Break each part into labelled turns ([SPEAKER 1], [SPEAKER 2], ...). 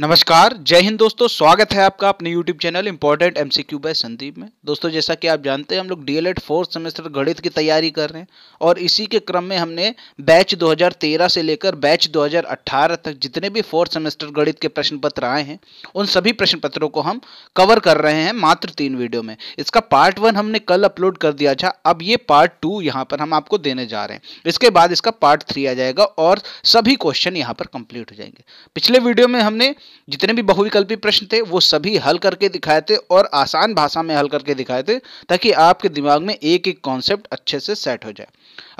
[SPEAKER 1] नमस्कार जय हिंद दोस्तों स्वागत है आपका अपने YouTube channel important Q by Sandeep में दोस्तों जैसा कि आप जानते हैं हम लोग डीएलएड फोर्थ सेमेस्टर गणित की तैयारी कर रहे हैं और इसी के क्रम में हमने बैच 2013 से लेकर बैच 2018 तक जितने भी फोर्थ सेमेस्टर गणित के प्रश्न पत्र आए हैं उन सभी प्रश्न पत्रों को हम कवर कर रहे हैं मात्र तीन वीडियो में इसका पार्ट वन हमने कल अपलोड कर दिया था अब ये पार्ट टू यहाँ पर हम आपको देने जा रहे हैं इसके बाद इसका पार्ट थ्री आ जाएगा और सभी क्वेश्चन यहाँ पर कंप्लीट हो जाएंगे पिछले वीडियो में हमने जितने भी बहुविकल्पी प्रश्न थे वो सभी हल करके दिखाए थे और आसान भाषा में हल करके दिखाए थे ताकि आपके दिमाग में एक एक कॉन्सेप्ट अच्छे से सेट हो जाए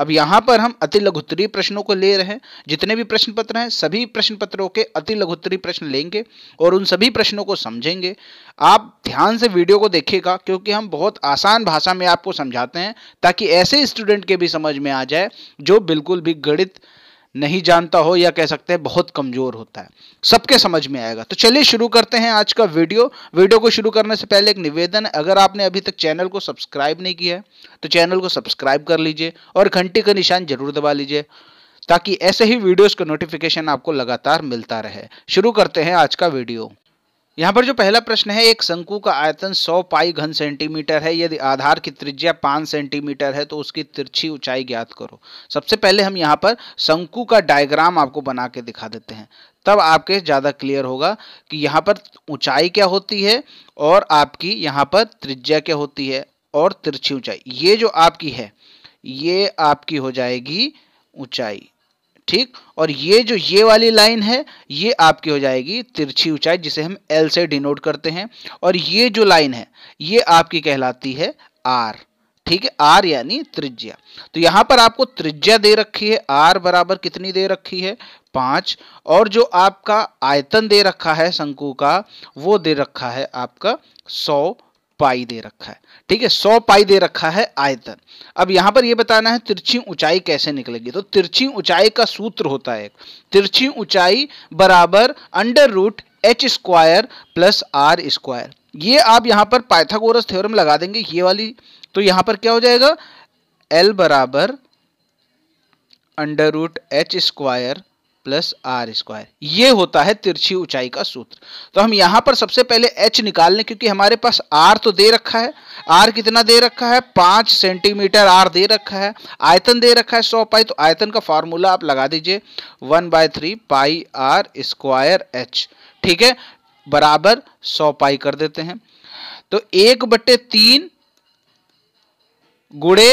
[SPEAKER 1] अब यहाँ पर हम अति लघुत्तरीय प्रश्नों को ले रहे हैं जितने भी प्रश्न पत्र हैं सभी प्रश्न पत्रों के अति लघुत्तरीय प्रश्न लेंगे और उन सभी प्रश्नों को समझेंगे आप ध्यान से वीडियो को देखिएगा क्योंकि हम बहुत आसान भाषा में आपको समझाते हैं ताकि ऐसे स्टूडेंट के भी समझ में आ जाए जो बिल्कुल भी गणित नहीं जानता हो या कह सकते हैं बहुत कमज़ोर होता है सबके समझ में आएगा तो चलिए शुरू करते हैं आज का वीडियो वीडियो को शुरू करने से पहले एक निवेदन है अगर आपने अभी तक चैनल को सब्सक्राइब नहीं किया है तो चैनल को सब्सक्राइब कर लीजिए और घंटी का निशान जरूर दबा लीजिए ताकि ऐसे ही वीडियोज का नोटिफिकेशन आपको लगातार मिलता रहे शुरू करते हैं आज का वीडियो यहाँ पर जो पहला प्रश्न है एक शंकु का आयतन 100 पाई घन सेंटीमीटर है यदि आधार की त्रिज्या 5 सेंटीमीटर है तो उसकी तिरछी ऊंचाई ज्ञात करो सबसे पहले हम यहाँ पर शंकु का डायग्राम आपको बना के दिखा देते हैं तब आपके ज़्यादा क्लियर होगा कि यहाँ पर ऊंचाई क्या होती है और आपकी यहाँ पर त्रिज्या क्या होती है और तिरछी ऊंचाई ये जो आपकी है ये आपकी हो जाएगी ऊंचाई ठीक और ये जो ये वाली लाइन है ये आपकी हो जाएगी तिरछी ऊंचाई जिसे हम एल से डिनोट करते हैं और ये जो लाइन है ये आपकी कहलाती है आर ठीक है आर यानी त्रिज्या तो यहां पर आपको त्रिज्या दे रखी है आर बराबर कितनी दे रखी है पांच और जो आपका आयतन दे रखा है शंकु का वो दे रखा है आपका सौ पाई दे रखा है ठीक है सौ पाई दे रखा है आयतन अब यहां पर यह बताना है तिरछी ऊंचाई कैसे निकलेगी तो तिरछी ऊंचाई का सूत्र होता है तिरछी ऊंचाई बराबर under root H square plus are square ये आप यहां पर पाइथागोरस थ्योरम लगा देंगे ये वाली तो यहां पर क्या हो जाएगा एल बराबर under root H square plus are square ये होता है तिरछी ऊंचाई का सूत्र तो हम यहां पर सबसे पहले एच निकाल लें क्योंकि हमारे पास आर तो दे रखा है आर कितना दे रखा है पांच सेंटीमीटर आर दे रखा है आयतन दे रखा है सौ पाई तो आयतन का फॉर्मूला आप लगा दीजिए one by three pi R square H ठीक है बराबर सौ पाई कर देते हैं तो एक बट्टे तीन गुड़े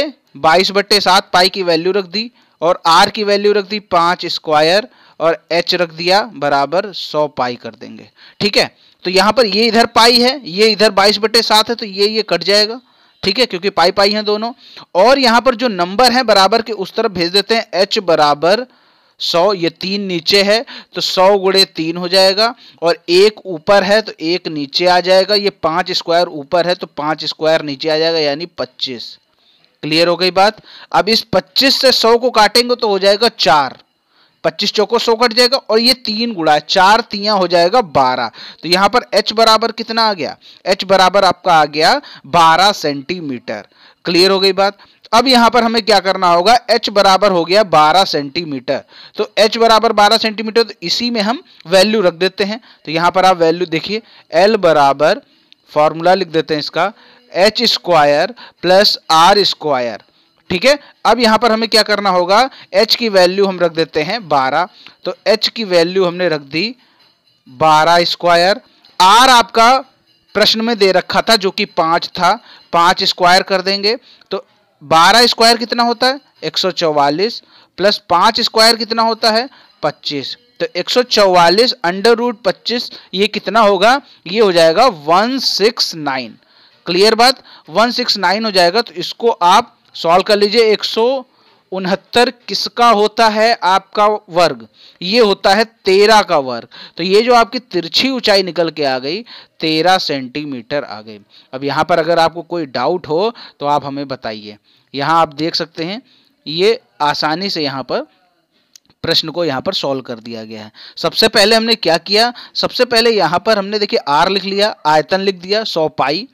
[SPEAKER 1] बाईस बट्टे सात पाई की वैल्यू रख दी और आर की वैल्यू रख दी पाँच स्क्वायर और एच रख दिया बराबर सौ पाई कर देंगे ठीक है तो यहाँ पर ये इधर पाई है ये इधर बाईस बटे सात है तो ये ये कट जाएगा ठीक है क्योंकि पाई पाई हैं दोनों और यहाँ पर जो नंबर है बराबर के उस तरफ भेज देते हैं एच बराबर सौ ये तीन नीचे है तो सौ गुड़े तीन हो जाएगा और एक ऊपर है तो एक नीचे आ जाएगा ये पाँच स्क्वायर ऊपर है तो पाँच स्क्वायर नीचे आ जाएगा यानी पच्चीस क्लियर हो गई बात अब इस 25 से 100 को काटेंगे तो हो जाएगा चार 25 चौको 100 कट जाएगा और ये तीन गुड़ा है चार तिया हो जाएगा 12 तो यहां पर h बराबर कितना आ गया h बराबर आपका आ गया 12 सेंटीमीटर क्लियर हो गई बात अब यहां पर हमें क्या करना होगा h बराबर हो गया 12 सेंटीमीटर तो h बराबर 12 सेंटीमीटर तो इसी में हम वैल्यू रख देते हैं तो यहां पर आप वैल्यू देखिए l बराबर फॉर्मूला लिख देते हैं इसका h square plus are square ठीक है अब यहाँ पर हमें क्या करना होगा एच की वैल्यू हम रख देते हैं बारह तो एच की वैल्यू हमने रख दी बारह स्क्वायर आर आपका प्रश्न में दे रखा था जो कि पाँच था पाँच स्क्वायर कर देंगे तो बारह स्क्वायर कितना होता है एक सौ चौवालीस प्लस पाँच स्क्वायर कितना होता है पच्चीस तो एक सौ चौवालीस अंडर रूट पच्चीस ये कितना होगा ये हो जाएगा वन सिक्स नाइन क्लियर बात 169 हो जाएगा तो इसको आप सॉल्व कर लीजिए एक उनहत्तर किसका होता है आपका वर्ग ये होता है तेरह का वर्ग तो ये जो आपकी तिरछी ऊंचाई निकल के आ गई तेरह सेंटीमीटर आ गई अब यहाँ पर अगर आपको कोई डाउट हो तो आप हमें बताइए यहाँ आप देख सकते हैं ये आसानी से यहाँ पर प्रश्न को यहाँ पर सॉल्व कर दिया गया है सबसे पहले हमने क्या किया सबसे पहले यहाँ पर हमने देखिए आर लिख लिया आयतन लिख दिया सौ पाई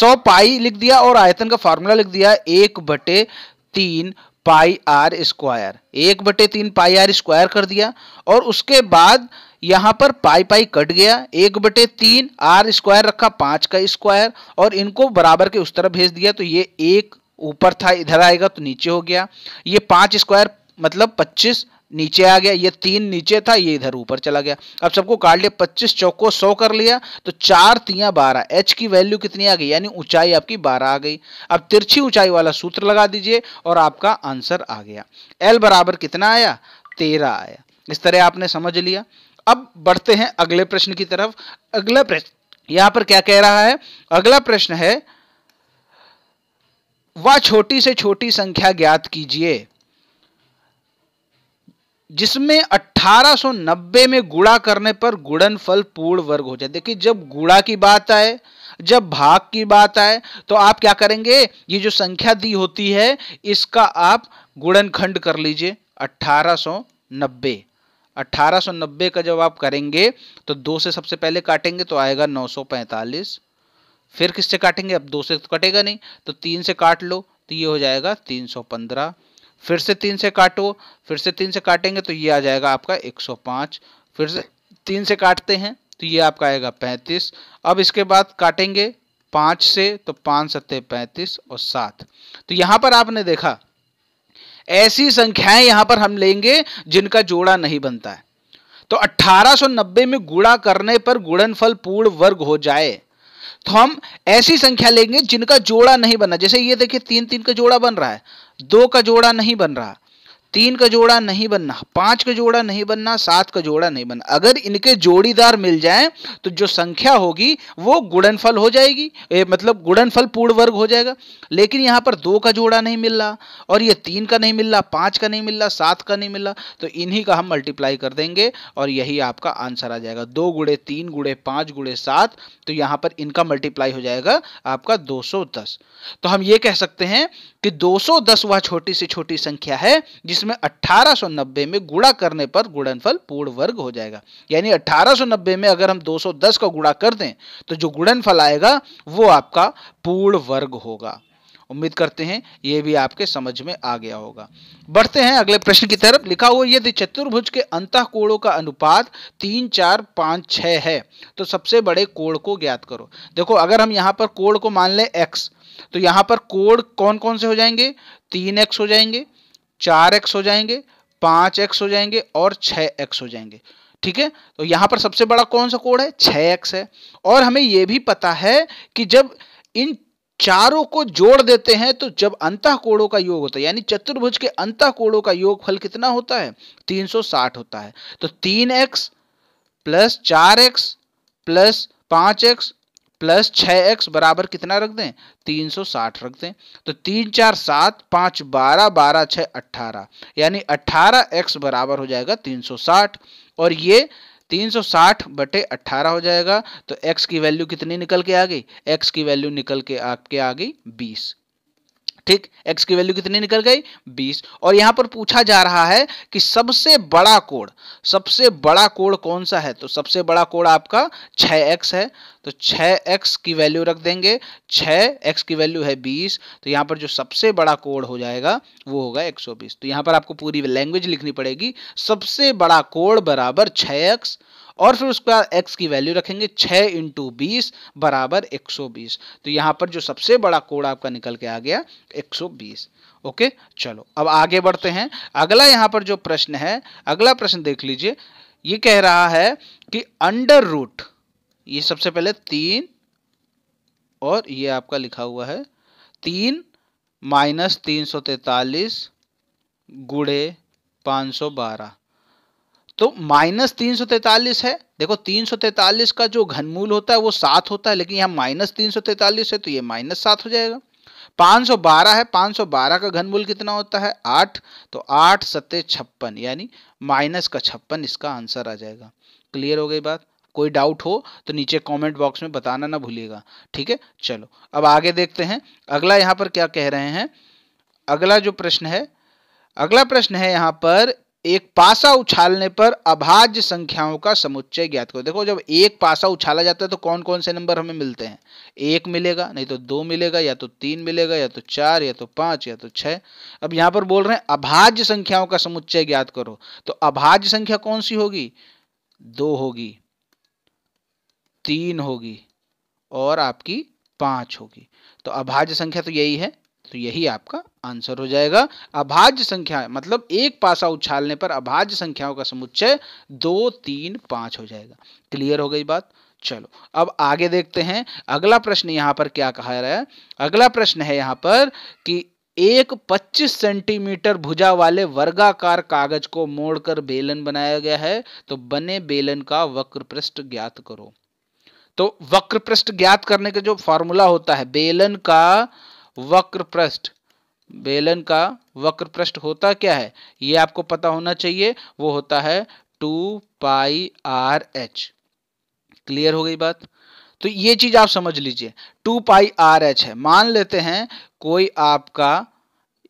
[SPEAKER 1] सौ पाई लिख दिया और आयतन का फार्मूला लिख दिया एक बटे तीन पाई आर स्क्वायर एक बटे तीन पाई आर स्क्वायर कर दिया और उसके बाद यहाँ पर पाई पाई कट गया एक बटे तीन आर स्क्वायर रखा पाँच का स्क्वायर और इनको बराबर के उस तरफ भेज दिया तो ये एक ऊपर था इधर आएगा तो नीचे हो गया ये पाँच स्क्वायर मतलब पच्चीस नीचे आ गया ये तीन नीचे था ये इधर ऊपर चला गया अब सबको काट लिया पच्चीस चौको सौ कर लिया तो चार तिया बारह एच की वैल्यू कितनी आ गई यानी ऊंचाई आपकी बारह आ गई अब तिरछी ऊंचाई वाला सूत्र लगा दीजिए और आपका आंसर आ गया एल बराबर कितना आया तेरह आया इस तरह आपने समझ लिया अब बढ़ते हैं अगले प्रश्न की तरफ अगला प्रश्न यहां पर क्या कह रहा है अगला प्रश्न है वह छोटी से छोटी संख्या ज्ञात कीजिए जिसमें 1890 में गुड़ा करने पर गुड़न फल पूर्ण वर्ग हो जाए देखिए जब गुड़ा की बात आए जब भाग की बात आए तो आप क्या करेंगे ये जो संख्या दी होती है इसका आप गुड़न खंड कर लीजिए 1890 1890 का जब आप करेंगे तो दो से सबसे पहले काटेंगे तो आएगा 945 फिर किससे काटेंगे अब दो से तो कटेगा नहीं तो तीन से काट लो तो ये हो जाएगा तीन फिर से तीन से काटो फिर से तीन से काटेंगे तो ये आ जाएगा आपका 105 फिर से तीन से काटते हैं तो ये आपका आएगा पैंतीस अब इसके बाद काटेंगे पाँच से तो पाँच सत्ते पैंतीस और सात तो यहाँ पर आपने देखा ऐसी संख्याएं यहाँ पर हम लेंगे जिनका जोड़ा नहीं बनता है तो 1890 में गुड़ा करने पर गुणनफल पूर्ण वर्ग हो जाए तो हम ऐसी संख्या लेंगे जिनका जोड़ा नहीं बना जैसे ये देखिए तीन तीन का जोड़ा बन रहा है दो का जोड़ा नहीं बन रहा तीन का जोड़ा नहीं बनना पांच का जोड़ा नहीं बनना सात का जोड़ा नहीं बनना अगर इनके जोड़ीदार मिल जाए तो जो संख्या होगी वो गुणनफल हो जाएगी ए, मतलब गुणनफल पूर्ण वर्ग हो जाएगा लेकिन यहाँ पर दो का जोड़ा नहीं मिल रहा और ये तीन का नहीं मिल रहा पाँच का नहीं मिल रहा सात का नहीं मिल रहा तो इन्हीं का हम मल्टीप्लाई कर देंगे और यही आपका आंसर आ जाएगा दो गुड़े तीन गुड़े पाँच गुड़े सात तो यहाँ पर इनका मल्टीप्लाई हो जाएगा आपका दो तो हम ये कह सकते हैं कि 210 वह छोटी से छोटी संख्या है जिसमें 1890 में गुणा करने पर गुणनफल पूर्ण वर्ग हो जाएगा यानी 1890 में अगर हम 210 का गुणा कर दें तो जो गुणनफल आएगा वो आपका पूर्ण वर्ग होगा उम्मीद करते हैं ये भी आपके समझ में आ गया होगा बढ़ते हैं अगले प्रश्न की तरफ लिखा हुआ यदि चतुर्भुज के अंत कोणों का अनुपात तीन चार पाँच छः है तो सबसे बड़े कोण को ज्ञात करो देखो अगर हम यहाँ पर कोण को मान लें एक्स तो यहाँ पर कोण कौन कौन से हो जाएंगे तीन एक्स हो जाएंगे चार एक्स हो जाएंगे पाँच एक्स हो जाएंगे और छः एक्स हो जाएंगे ठीक है तो यहाँ पर सबसे बड़ा कौन सा कोड है छः एक्स है और हमें यह भी पता है कि जब इन चारों को जोड़ देते हैं तो जब अंत कोणों का योग होता है यानी चतुर्भुज के अंत कोणों का योग फल कितना होता है 360 होता है तो 3x प्लस चार एक्स प्लस पांच एक्स प्लस छः एक्स बराबर कितना रख दें 360 रख दें तो तीन चार सात पांच बारह बारह छः अट्ठारह यानी 18x बराबर हो जाएगा 360 और ये 360 बटे 18 हो जाएगा तो x की वैल्यू कितनी निकल के आ गई x की वैल्यू निकल के आपके आ गई ठीक x की वैल्यू कितनी निकल गई 20 और यहां पर पूछा जा रहा है कि सबसे बड़ा कोड सबसे बड़ा कोड कौन सा है तो सबसे बड़ा कोड आपका 6x है तो 6x की वैल्यू रख देंगे 6x की वैल्यू है 20 तो यहां पर जो सबसे बड़ा कोड हो जाएगा वो होगा 120 तो यहां पर आपको पूरी लैंग्वेज लिखनी पड़ेगी सबसे बड़ा कोड बराबर छ और फिर उसके बाद एक्स की वैल्यू रखेंगे छः इंटू बीस बराबर एक सौ बीस तो यहाँ पर जो सबसे बड़ा कोड आपका निकल के आ गया एक सौ बीस ओके चलो अब आगे बढ़ते हैं अगला यहाँ पर जो प्रश्न है अगला प्रश्न देख लीजिए ये कह रहा है कि अंडर रूट ये सबसे पहले तीन और ये आपका लिखा हुआ है तीन माइनस तीन सौ तैतालीस गुड़े पाँच सौ बारह तो माइनस तीन सौ तैतालीस है देखो तीन सौ तैतालीस का जो घनमूल होता है वो सात होता है लेकिन यहाँ माइनस तीन सौ तैतालीस है तो ये माइनस सात हो जाएगा पाँच सौ बारह है पाँच सौ बारह का घनमूल कितना होता है आठ तो आठ सत्ते छप्पन यानी माइनस का छप्पन इसका आंसर आ जाएगा क्लियर हो गई बात कोई डाउट हो तो नीचे कमेंट बॉक्स में बताना ना भूलिएगा ठीक है चलो अब आगे देखते हैं अगला यहाँ पर क्या कह रहे हैं अगला जो प्रश्न है अगला प्रश्न है यहाँ पर एक पासा उछालने पर अभाज्य संख्याओं का समुच्चय ज्ञात करो देखो जब एक पासा उछाला जाता है तो कौन कौन से नंबर हमें मिलते हैं एक मिलेगा नहीं तो दो मिलेगा या तो तीन मिलेगा या तो चार या तो पांच या तो छह अब यहां पर बोल रहे हैं अभाज्य संख्याओं का समुच्चय ज्ञात करो तो अभाज्य संख्या कौन सी होगी दो होगी तीन होगी और आपकी पांच होगी तो अभाज्य संख्या तो यही है तो यही आपका आंसर हो जाएगा अभाज्य संख्या मतलब एक पासा उछालने पर अभाज्य संख्याओं का समुच्चय दो तीन पांच हो जाएगा क्लियर हो गई बात चलो अब आगे देखते हैं अगला प्रश्न यहां पर क्या कहा रहा है अगला प्रश्न है यहां पर कि एक 25 सेंटीमीटर भुजा वाले वर्गाकार कागज को मोड़कर बेलन बनाया गया है तो बने बेलन का वक्र पृष्ठ ज्ञात करो तो वक्र पृष्ठ ज्ञात करने का जो फॉर्मूला होता है बेलन का वक्र पृष्ठ बेलन का वक्र पृष्ठ होता क्या है ये आपको पता होना चाहिए वो होता है two pi r h clear हो गई बात तो ये चीज आप समझ लीजिए टू पाई आर एच है मान लेते हैं कोई आपका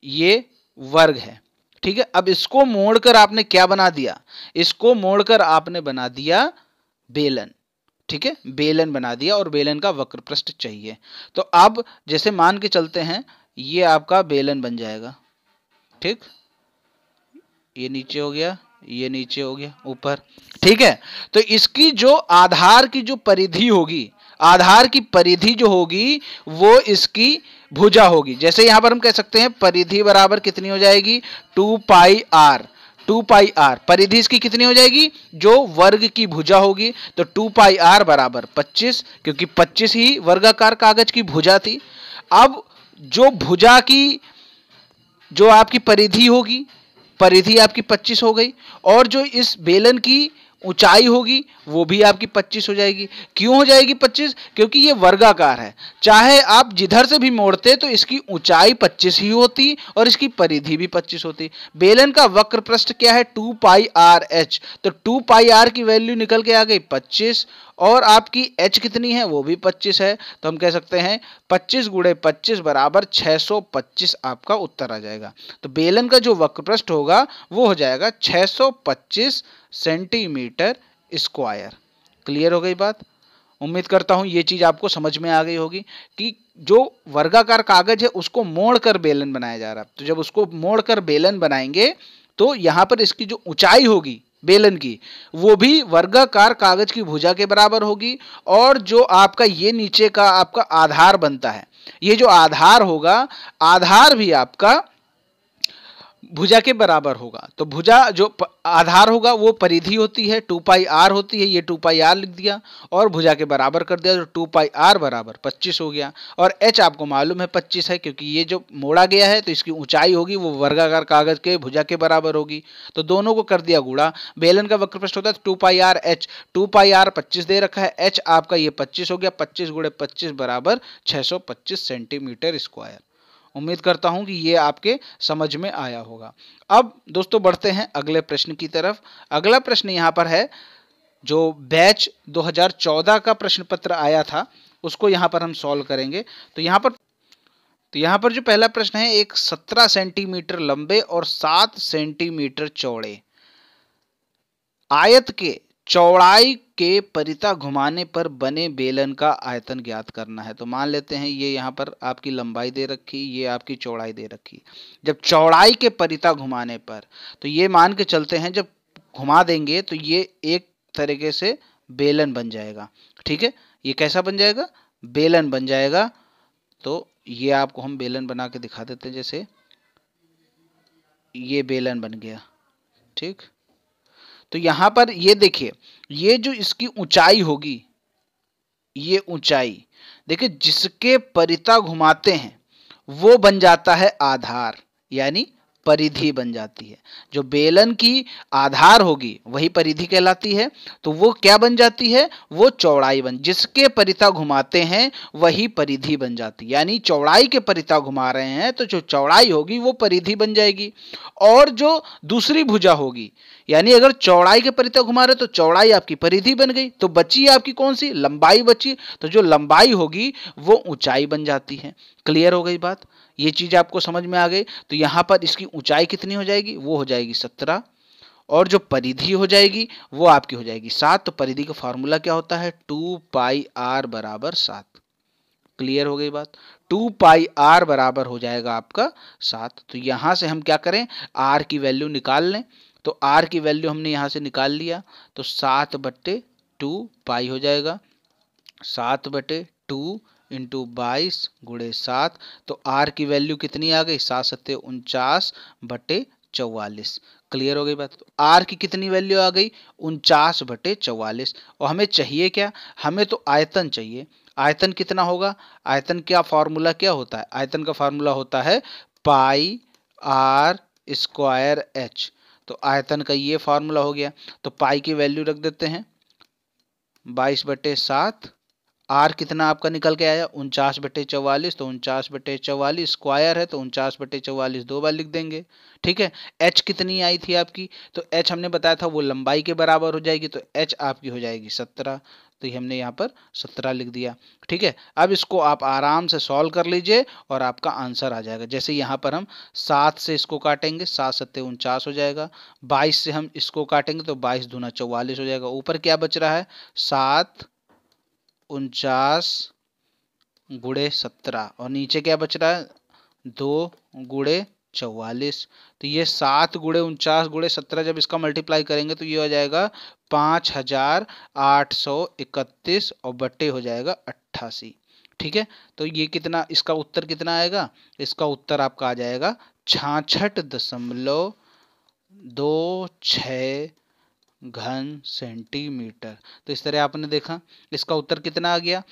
[SPEAKER 1] ये वर्ग है ठीक है अब इसको मोड़कर आपने क्या बना दिया इसको मोड़कर आपने बना दिया बेलन ठीक है बेलन बना दिया और बेलन का वक्र पृष्ठ चाहिए तो अब जैसे मान के चलते हैं ये आपका बेलन बन जाएगा ठीक ये नीचे हो गया ये नीचे हो गया ऊपर ठीक है तो इसकी जो आधार की जो परिधि होगी आधार की परिधि जो होगी वो इसकी भुजा होगी जैसे यहां पर हम कह सकते हैं परिधि बराबर कितनी हो जाएगी two pi r two pi r परिधि इसकी कितनी हो जाएगी जो वर्ग की भुजा होगी तो टू पाई आर बराबर पच्चीस क्योंकि पच्चीस ही वर्गाकार कागज की भुजा थी अब जो भुजा की जो आपकी परिधि होगी परिधि आपकी पच्चीस हो गई और जो इस बेलन की ऊंचाई होगी वो भी आपकी 25 हो जाएगी क्यों हो जाएगी 25 क्योंकि ये वर्गाकार है चाहे आप जिधर से भी मोड़ते तो इसकी ऊंचाई 25 ही होती और इसकी परिधि भी 25 होती बेलन का वक्र पृष्ठ क्या है 2 पाई आर एच तो 2 पाई आर की वैल्यू निकल के आ गई 25 और आपकी एच कितनी है वो भी पच्चीस है तो हम कह सकते हैं पच्चीस गुड़े पच्चीस बराबर छः सौ पच्चीस आपका उत्तर आ जाएगा तो बेलन का जो वक्रपृष्ठ होगा वो हो जाएगा छः सौ पच्चीस सेंटीमीटर स्क्वायर क्लियर हो गई बात उम्मीद करता हूँ ये चीज़ आपको समझ में आ गई होगी कि जो वर्गाकार कागज है उसको मोड़ कर बेलन बनाया जा रहा है तो जब उसको मोड़ कर बेलन बनाएंगे तो यहाँ पर इसकी जो ऊंचाई होगी बेलन की वो भी वर्गाकार कागज की भुजा के बराबर होगी और जो आपका ये नीचे का आपका आधार बनता है ये जो आधार होगा आधार भी आपका भुजा के बराबर होगा तो भुजा जो आधार होगा वो परिधि होती है टू पाई आर होती है ये टू पाई आर लिख दिया और भुजा के बराबर कर दिया तो टू पाई आर बराबर पच्चीस हो गया और एच आपको मालूम है पच्चीस है क्योंकि ये जो मोड़ा गया है तो इसकी ऊंचाई होगी वो वर्गाकार कागज के भुजा के बराबर होगी तो दोनों को कर दिया गुड़ा बेलन का वक्र पृष्ठ होता है तो two pi r h two pi r पच्चीस दे रखा है एच आपका ये पच्चीस हो गया पच्चीस गुड़े पच्चीस बराबर छह सौ पच्चीस सेंटीमीटर स्क्वायर उम्मीद करता हूं कि ये आपके समझ में आया होगा अब दोस्तों बढ़ते हैं अगले प्रश्न की तरफ अगला प्रश्न यहाँ पर है जो बैच 2014 का प्रश्न पत्र आया था उसको यहाँ पर हम सॉल्व करेंगे तो यहाँ पर तो यहाँ पर जो पहला प्रश्न है एक 17 सेंटीमीटर लंबे और 7 सेंटीमीटर चौड़े आयत के चौड़ाई के परिता घुमाने पर बने बेलन का आयतन ज्ञात करना है तो मान लेते हैं ये यहाँ पर आपकी लंबाई दे रखी ये आपकी चौड़ाई दे रखी जब चौड़ाई के परिता घुमाने पर तो ये मान के चलते हैं जब घुमा देंगे तो ये एक तरीके से बेलन बन जाएगा ठीक है ये कैसा बन जाएगा बेलन बन जाएगा तो ये आपको हम बेलन बना के दिखा देते हैं जैसे ये बेलन बन गया ठीक तो यहां पर ये देखिए ये जो इसकी ऊंचाई होगी ये ऊंचाई देखिए जिसके परिता घुमाते हैं वो बन जाता है आधार यानी परिधि बन जाती है जो बेलन की आधार होगी वही परिधि कहलाती है तो वो क्या बन जाती है वो चौड़ाई बन जिसके परिता घुमाते हैं वही परिधि बन जाती है यानी चौड़ाई के परिता घुमा रहे हैं तो जो चौड़ाई होगी वो परिधि बन जाएगी और जो दूसरी भुजा होगी यानी अगर चौड़ाई के परिधि घुमा रहे तो चौड़ाई आपकी परिधि बन गई तो बची आपकी कौन सी लंबाई बची तो जो लंबाई होगी वो ऊंचाई बन जाती है क्लियर हो गई बात ये चीज आपको समझ में आ गई तो यहां पर इसकी ऊंचाई कितनी हो जाएगी वो हो जाएगी सत्रह और जो परिधि हो जाएगी वो आपकी हो जाएगी सात तो परिधि का फॉर्मूला क्या होता है टू पाई आर बराबर सात क्लियर हो गई बात टू पाई आर बराबर हो जाएगा आपका सात तो यहां से हम क्या करें आर की वैल्यू निकाल लें तो आर की वैल्यू हमने यहाँ से निकाल लिया तो सात बट्टे टू पाई हो जाएगा सात बटे टू इंटू बाईस गुड़े सात तो आर की वैल्यू कितनी आ गई सात सत्य उनचास बटे चौवालीस क्लियर हो गई बात तो आर की कितनी वैल्यू आ गई उनचास बटे चौवालीस और हमें चाहिए क्या हमें तो आयतन चाहिए आयतन कितना होगा आयतन क्या फार्मूला क्या होता है आयतन का फार्मूला होता है पाई आर स्क्वायर एच तो आयतन का ये फार्मूला हो गया तो पाई की वैल्यू रख देते हैं बाईस बटे सात आर कितना आपका निकल के आया उनचास बटे चौवालीस तो उनचास बटे चौवालीस स्क्वायर है तो उनचास बटे चौवालीस दो बार लिख देंगे ठीक है एच कितनी आई थी आपकी तो एच हमने बताया था वो लंबाई के बराबर हो जाएगी तो एच आपकी हो जाएगी सत्रह तो ये हमने यहाँ पर सत्रह लिख दिया ठीक है अब इसको आप आराम से सॉल्व कर लीजिए और आपका आंसर आ जाएगा जैसे यहाँ पर हम सात से इसको काटेंगे सात सत्ते उनचास हो जाएगा बाईस से हम इसको काटेंगे तो बाईस दूना चौवालीस हो जाएगा ऊपर क्या बच रहा है सात उनचास गुड़े सत्रह और नीचे क्या बच रहा है दो गुड़े चौवालीस तो ये सात गुड़े उनचास गुड़े सत्रह जब इसका मल्टीप्लाई करेंगे तो ये हो जाएगा पाँच हजार आठ सौ इकतीस और बटे हो जाएगा अट्ठासी ठीक है तो ये कितना इसका उत्तर कितना आएगा इसका उत्तर आपका आ जाएगा छाछठ दशमलव दो छः घन सेंटीमीटर तो इस तरह आपने देखा इसका उत्तर कितना आ गया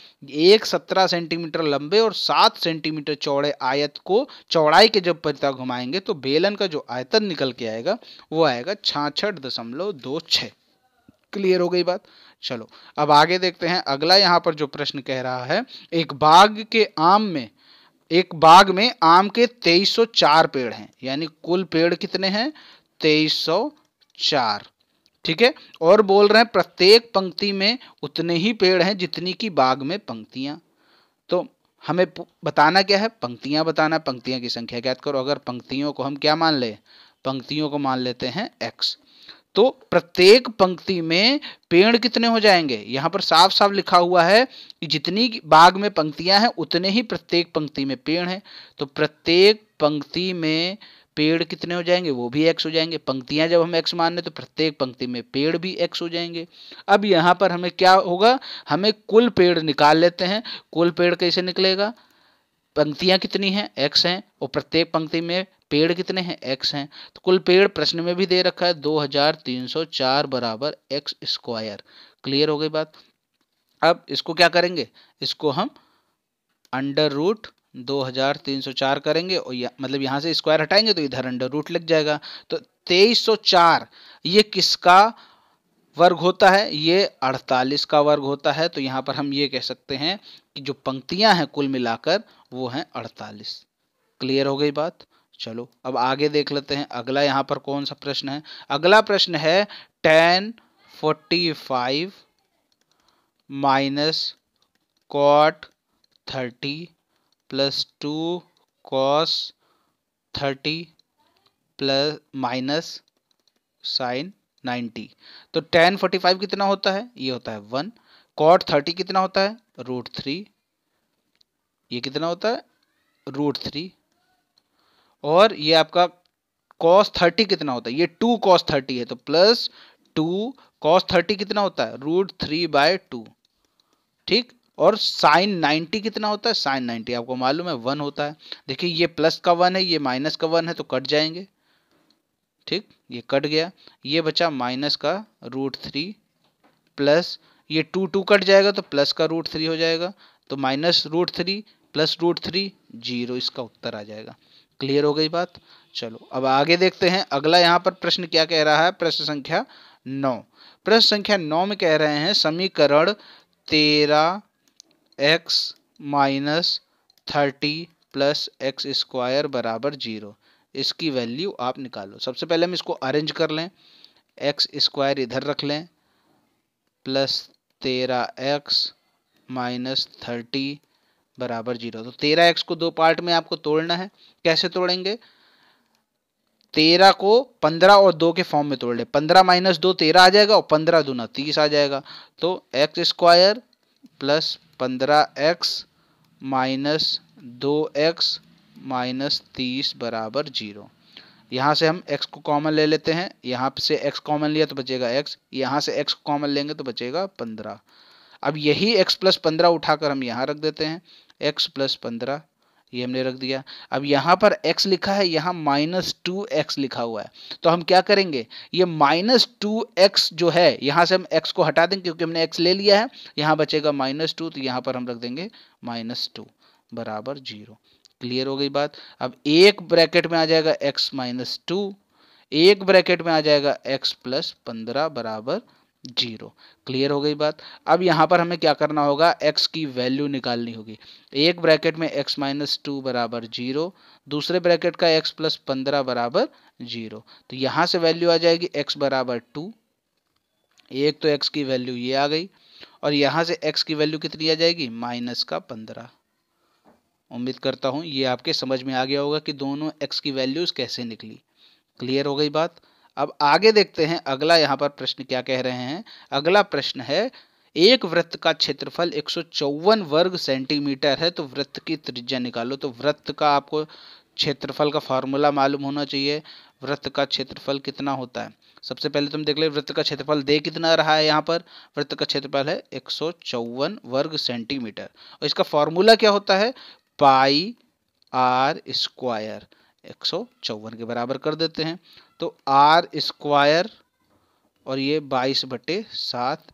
[SPEAKER 1] एक सत्रह सेंटीमीटर लंबे और सात सेंटीमीटर चौड़े आयत को चौड़ाई के जब पता घुमाएंगे तो बेलन का जो आयतन निकल के आएगा वो आएगा छाछठ दशमलव दो छ क्लियर हो गई बात चलो अब आगे देखते हैं अगला यहाँ पर जो प्रश्न कह रहा है एक बाघ के आम में एक बाग में आम के 2304 पेड़ हैं यानी कुल पेड़ कितने हैं ठीक है और बोल रहे हैं प्रत्येक पंक्ति में उतने ही पेड़ हैं जितनी की बाग में पंक्तियां तो हमें बताना क्या है पंक्तियां बताना पंक्तियां की संख्या ज्ञात करो अगर पंक्तियों को हम क्या मान ले पंक्तियों को मान लेते हैं एक्स तो प्रत्येक पंक्ति में पेड़ कितने हो जाएंगे यहां पर साफ साफ लिखा हुआ है कि जितनी बाग में पंक्तियां हैं उतने ही प्रत्येक पंक्ति में पेड़ हैं तो प्रत्येक पंक्ति में पेड़ कितने हो जाएंगे वो भी एक्स हो जाएंगे पंक्तियां जब हम एक्स मान लें तो प्रत्येक पंक्ति में पेड़ भी एक्स हो जाएंगे अब यहाँ पर हमें क्या होगा हमें कुल पेड़ निकाल लेते हैं कुल पेड़ कैसे निकलेगा पंक्तियां कितनी हैं एक्स हैं और प्रत्येक पंक्ति में पेड़ कितने हैं एक्स हैं तो कुल पेड़ प्रश्न में भी दे रखा है दो हजार तीन सौ चार बराबर एक्स स्क्वायर क्लियर हो गई बात अब इसको क्या करेंगे इसको हम अंडर रूट दो हज़ार तीन सौ चार करेंगे और या, मतलब यहाँ से स्क्वायर हटाएंगे तो इधर अंडर रूट लग जाएगा तो तेईस सौ चार ये किसका वर्ग होता है ये अड़तालीस का वर्ग होता है तो यहाँ पर हम ये कह सकते हैं कि जो पंक्तियाँ हैं कुल मिलाकर वो हैं अड़तालीस क्लियर हो गई बात चलो अब आगे देख लेते हैं अगला यहाँ पर कौन सा प्रश्न है अगला प्रश्न है tan forty five minus cot thirty plus two cos thirty plus minus sin ninety तो टेन फोर्टी फाइव कितना होता है ये होता है वन कॉट थर्टी कितना होता है रूट थ्री ये कितना होता है रूट थ्री और ये आपका कॉस थर्टी कितना होता है ये टू कॉस थर्टी है तो प्लस टू कॉस थर्टी कितना होता है रूट थ्री बाय टू ठीक और साइन नाइन्टी कितना होता है साइन 90 आपको मालूम है वन होता है देखिए ये प्लस का वन है ये माइनस का वन है तो कट जाएंगे ठीक ये कट गया ये बचा माइनस का रूट थ्री प्लस ये टू टू कट जाएगा तो प्लस का रूट थ्री हो जाएगा तो minus root three plus root three zero इसका उत्तर आ जाएगा क्लियर हो गई बात चलो अब आगे देखते हैं अगला यहाँ पर प्रश्न क्या कह रहा है प्रश्न संख्या नौ प्रश्न संख्या नौ में कह रहे हैं समीकरण तेरह x minus thirty plus x square बराबर जीरो इसकी वैल्यू आप निकालो सबसे पहले हम इसको अरेंज कर लें एक्स स्क्वायर इधर रख लें प्लस तेरह एक्स माइनस थर्टी बराबर जीरो तो तेरह एक्स को दो पार्ट में आपको तोड़ना है कैसे तोड़ेंगे तेरह को पंद्रह और दो के फॉर्म में तोड़ ले पंद्रह माइनस दो तेरह आ जाएगा और पंद्रह दूना तीस आ जाएगा तो एक्स स्क्वायर प्लस पंद्रह एक्स माइनस दो एक्स माइनस तीस बराबर जीरो यहाँ से हम x को कॉमन ले लेते हैं यहाँ से x कॉमन लिया तो बचेगा x यहाँ से x को कॉमन लेंगे तो बचेगा पंद्रह अब यही x प्लस पंद्रह उठाकर हम यहाँ रख देते हैं x प्लस पंद्रह ये हमने रख दिया अब यहाँ पर x लिखा है यहाँ माइनस टू एक्स लिखा हुआ है तो हम क्या करेंगे ये माइनस टू एक्स जो है यहाँ से हम x को हटा देंगे क्योंकि हमने x ले लिया है यहाँ बचेगा माइनस टू तो यहाँ पर हम रख देंगे माइनस टू बराबर जीरो क्लियर हो गई बात अब एक ब्रैकेट में आ जाएगा x माइनस टू एक ब्रैकेट में आ जाएगा x प्लस पंद्रह बराबर जीरो क्लियर हो गई बात अब यहाँ पर हमें क्या करना होगा एक्स की वैल्यू निकालनी होगी एक ब्रैकेट में एक्स माइनस टू बराबर जीरो दूसरे ब्रैकेट का एक्स प्लस पंद्रह बराबर जीरो तो यहाँ से वैल्यू आ जाएगी एक्स बराबर टू एक तो एक्स की वैल्यू ये आ गई और यहाँ से एक्स की वैल्यू कितनी आ जाएगी माइनस का पंद्रह उम्मीद करता हूँ ये आपके समझ में आ गया होगा कि दोनों एक्स की वैल्यूज़ कैसे निकली क्लियर हो गई बात अब आगे देखते हैं अगला यहाँ पर प्रश्न क्या कह रहे हैं अगला प्रश्न है एक वृत्त का क्षेत्रफल एक वर्ग सेंटीमीटर है तो वृत्त की त्रिज्या निकालो तो वृत्त का आपको क्षेत्रफल का फॉर्मूला मालूम होना चाहिए वृत्त का क्षेत्रफल कितना होता है सबसे पहले तुम तो देख ले वृत्त का क्षेत्रफल दे कितना रहा है यहाँ पर वृत्त का क्षेत्रफल है एक वर्ग सेंटीमीटर और इसका फॉर्मूला क्या होता है पाई आर स्क्वायर एक के बराबर कर देते हैं तो आर स्क्वायर और ये बाईस बटे सात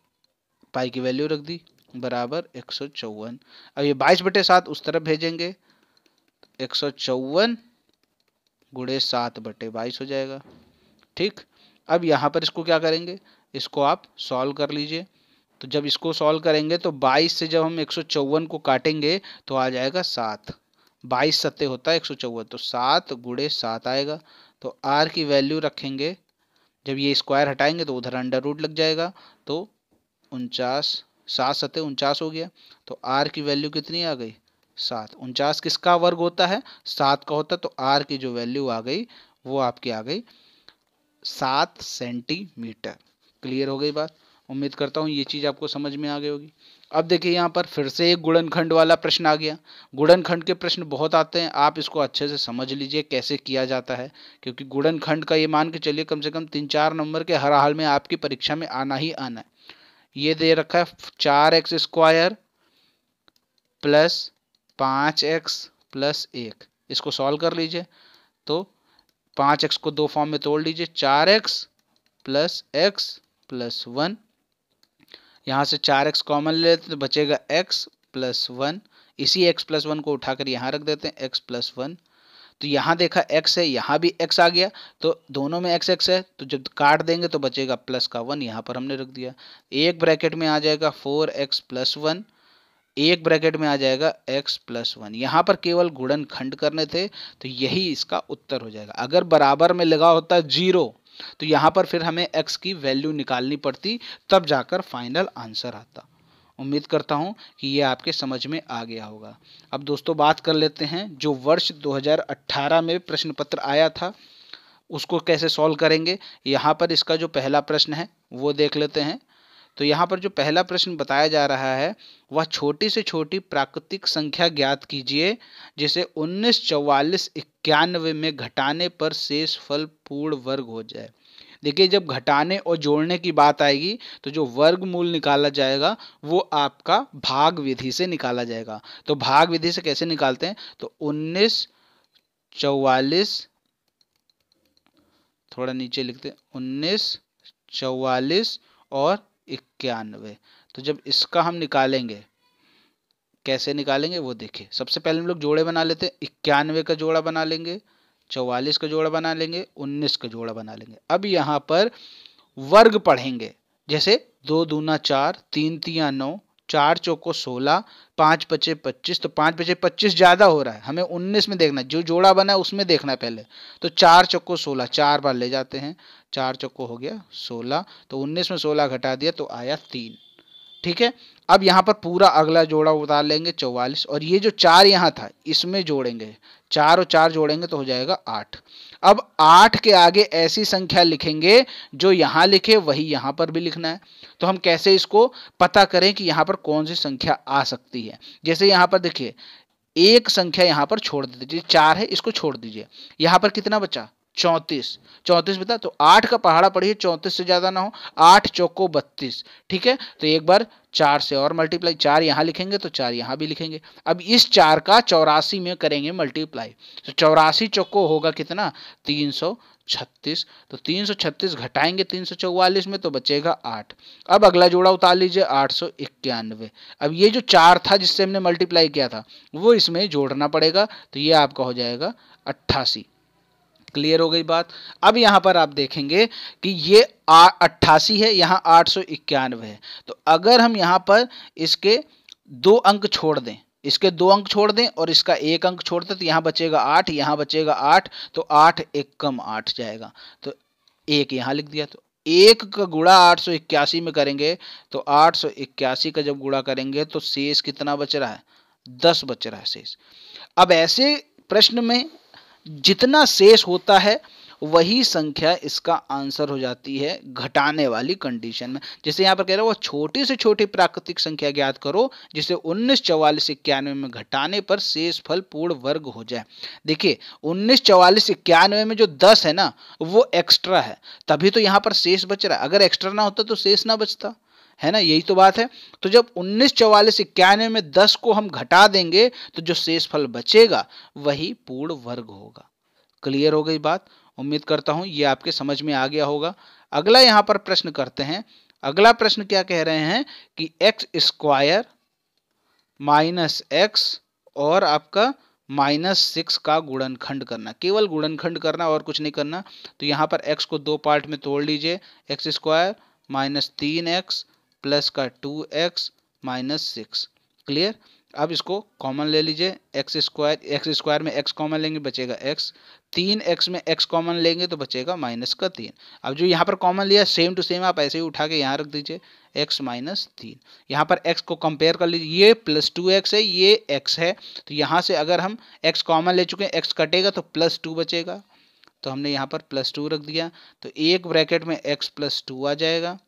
[SPEAKER 1] पाई की वैल्यू रख दी बराबर एक सौ चौवन अब ये बाईस बटे सात उस तरफ भेजेंगे एक सौ चौवन गुड़े सात बटे बाईस हो जाएगा ठीक अब यहाँ पर इसको क्या करेंगे इसको आप सॉल्व कर लीजिए तो जब इसको सॉल्व करेंगे तो 22 से जब हम एक को काटेंगे तो आ जाएगा सात बाईस सत्य होता है एक तो सात गुड़े सात आएगा तो आर की वैल्यू रखेंगे जब ये स्क्वायर हटाएंगे तो उधर अंडर रूट लग जाएगा तो उनचास सात सतह उनचास हो गया तो आर की वैल्यू कितनी आ गई सात उनचास किसका वर्ग होता है सात का होता है तो आर की जो वैल्यू आ गई वो आपकी आ गई सात सेंटीमीटर क्लियर हो गई बात उम्मीद करता हूँ ये चीज़ आपको समझ में आ गई होगी अब देखिए यहाँ पर फिर से एक गुणनखंड वाला प्रश्न आ गया गुणनखंड के प्रश्न बहुत आते हैं आप इसको अच्छे से समझ लीजिए कैसे किया जाता है क्योंकि गुणनखंड का ये मान के चलिए कम से कम तीन चार नंबर के हर हाल में आपकी परीक्षा में आना ही आना है ये दे रखा है चार एक्स स्क्वायर प्लस पाँच एक्स प्लस एक इसको सॉल्व कर लीजिए तो पाँच एक्स को दो फॉर्म में तोड़ लीजिए चार x plus x plus one यहाँ से चार एक्स कॉमन ले लेते तो बचेगा एक्स प्लस वन इसी एक्स प्लस वन को उठाकर यहाँ रख देते हैं एक्स प्लस वन तो यहाँ देखा एक्स है यहाँ भी एक्स आ गया तो दोनों में एक्स एक्स है तो जब काट देंगे तो बचेगा प्लस का वन यहाँ पर हमने रख दिया एक ब्रैकेट में आ जाएगा फोर एक्स प्लस वन एक ब्रैकेट में आ जाएगा एक्स प्लस वन यहाँ पर केवल गुणनखंड खंड करने थे तो यही इसका उत्तर हो जाएगा अगर बराबर में लगा होता जीरो तो यहाँ पर फिर हमें एक्स की वैल्यू निकालनी पड़ती तब जाकर फाइनल आंसर आता उम्मीद करता हूँ कि ये आपके समझ में आ गया होगा अब दोस्तों बात कर लेते हैं जो वर्ष 2018 में प्रश्न पत्र आया था उसको कैसे सॉल्व करेंगे यहाँ पर इसका जो पहला प्रश्न है वो देख लेते हैं तो यहाँ पर जो पहला प्रश्न बताया जा रहा है वह छोटी से छोटी प्राकृतिक संख्या ज्ञात कीजिए जिसे उन्नीस चौवालीस इक्यानवे में घटाने पर शेष फल पूर्ण वर्ग हो जाए देखिए जब घटाने और जोड़ने की बात आएगी तो जो वर्ग मूल निकाला जाएगा वो आपका भाग विधि से निकाला जाएगा तो भाग विधि से कैसे निकालते हैं तो उन्नीस चौवालीस थोड़ा नीचे लिखते उन्नीस चौवालीस और इक्यानवे तो जब इसका हम निकालेंगे कैसे निकालेंगे वो देखिए सबसे पहले हम लोग जोड़े बना लेते हैं इक्यानवे का जोड़ा बना लेंगे चौवालीस का जोड़ा बना लेंगे उन्नीस का जोड़ा बना लेंगे अब यहाँ पर वर्ग पढ़ेंगे जैसे दो दूना चार तीन तिया नौ चार चौको सोलह पाँच पचे पच्चीस तो पाँच पचे पच्चीस ज़्यादा हो रहा है हमें उन्नीस में देखना है जो जोड़ा बना है उसमें देखना है पहले तो चार चौको सोलह चार बार ले जाते हैं चार चौको हो गया सोलह तो उन्नीस में सोलह घटा दिया तो आया तीन ठीक है अब यहाँ पर पूरा अगला जोड़ा उतार लेंगे चौवालीस और ये जो चार यहाँ था इसमें जोड़ेंगे चार और चार जोड़ेंगे तो हो जाएगा आठ अब आठ के आगे ऐसी संख्या लिखेंगे जो यहाँ लिखे वही यहाँ पर भी लिखना है तो हम कैसे इसको पता करें कि यहाँ पर कौन सी संख्या आ सकती है जैसे यहाँ पर देखिए एक संख्या यहाँ पर छोड़ दीजिए चार है इसको छोड़ दीजिए यहाँ पर कितना बचा चौंतीस चौंतीस बता तो आठ का पहाड़ा पढ़िए चौंतीस से ज़्यादा ना हो आठ चौको बत्तीस ठीक है तो एक बार चार से और मल्टीप्लाई चार यहाँ लिखेंगे तो चार यहाँ भी लिखेंगे अब इस चार का चौरासी में करेंगे मल्टीप्लाई तो चौरासी चौको होगा कितना तीन सौ छत्तीस तो तीन सौ छत्तीस घटाएंगे तीन सौ चौवालीस में तो बचेगा आठ अब अगला जोड़ा उतार लीजिए आठ सौ इक्यानवे अब ये जो चार था जिससे हमने मल्टीप्लाई किया था वो इसमें जोड़ना पड़ेगा तो ये आपका हो जाएगा अट्ठासी क्लियर हो गई बात अब यहाँ पर आप देखेंगे कि ये अट्ठासी है यहाँ आठ सौ इक्यानवे है तो अगर हम यहाँ पर इसके दो अंक छोड़ दें इसके दो अंक छोड़ दें और इसका एक अंक छोड़ दें तो यहाँ बचेगा आठ यहाँ बचेगा आठ तो आठ एक कम आठ जाएगा तो एक यहाँ लिख दिया तो एक का गुड़ा आठ सौ इक्यासी में करेंगे तो आठ सौ इक्यासी का जब गुड़ा करेंगे तो शेष कितना बच रहा है दस बच रहा है शेष अब ऐसे प्रश्न में जितना शेष होता है वही संख्या इसका आंसर हो जाती है घटाने वाली कंडीशन में जैसे यहाँ पर कह रहे हो वो छोटी से छोटी प्राकृतिक संख्या ज्ञात करो जिसे उन्नीस चौवालीस इक्यानवे में घटाने पर शेष फल पूर्ण वर्ग हो जाए देखिए उन्नीस चौवालीस इक्यानवे में जो दस है ना वो एक्स्ट्रा है तभी तो यहाँ पर शेष बच रहा है अगर एक्स्ट्रा ना होता तो शेष ना बचता है ना यही तो बात है तो जब उन्नीस चौवालीस इक्यानवे में दस को हम घटा देंगे तो जो शेष फल बचेगा वही पूर्ण वर्ग होगा क्लियर हो गई बात उम्मीद करता हूं ये आपके समझ में आ गया होगा अगला यहां पर प्रश्न करते हैं अगला प्रश्न क्या कह रहे हैं कि एक्स स्क्वायर माइनस एक्स और आपका माइनस सिक्स का गुणनखंड करना केवल गुणनखंड करना और कुछ नहीं करना तो यहां पर एक्स को दो पार्ट में तोड़ लीजिए एक्स स्क्वायर माइनस तीन एक्स प्लस का two x minus six clear अब इसको कॉमन ले लीजिए एक्स स्क्वायर एक्स स्क्वायर में एक्स कॉमन लेंगे बचेगा एक्स तीन एक्स में एक्स कॉमन लेंगे तो बचेगा माइनस का तीन अब जो यहाँ पर कॉमन लिया सेम टू सेम आप ऐसे ही उठा के यहाँ रख दीजिए एक्स माइनस तीन यहाँ पर एक्स को कंपेयर कर लीजिए ये प्लस टू एक्स है ये एक्स है तो यहाँ से अगर हम एक्स कॉमन ले चुके हैं एक्स कटेगा तो प्लस टू बचेगा तो हमने यहाँ पर प्लस टू रख दिया तो एक ब्रैकेट में एक्स प्लस टू आ जाएगा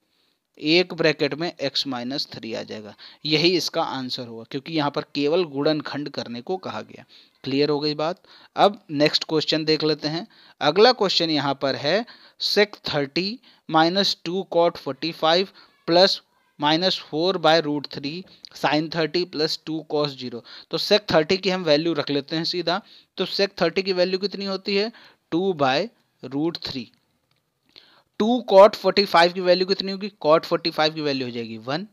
[SPEAKER 1] एक ब्रैकेट में x माइनस थ्री आ जाएगा यही इसका आंसर होगा क्योंकि यहाँ पर केवल गुणन खंड करने को कहा गया क्लियर हो गई बात अब नेक्स्ट क्वेश्चन देख लेते हैं अगला क्वेश्चन यहाँ पर है sec thirty minus two cot forty five plus minus four by root three sin thirty plus two cos zero तो सेक थर्टी की हम वैल्यू रख लेते हैं सीधा तो सेक थर्टी की वैल्यू कितनी होती है two by root three two cot forty five की वैल्यू कितनी होगी कॉट फोर्टी फाइव की वैल्यू हो जाएगी वन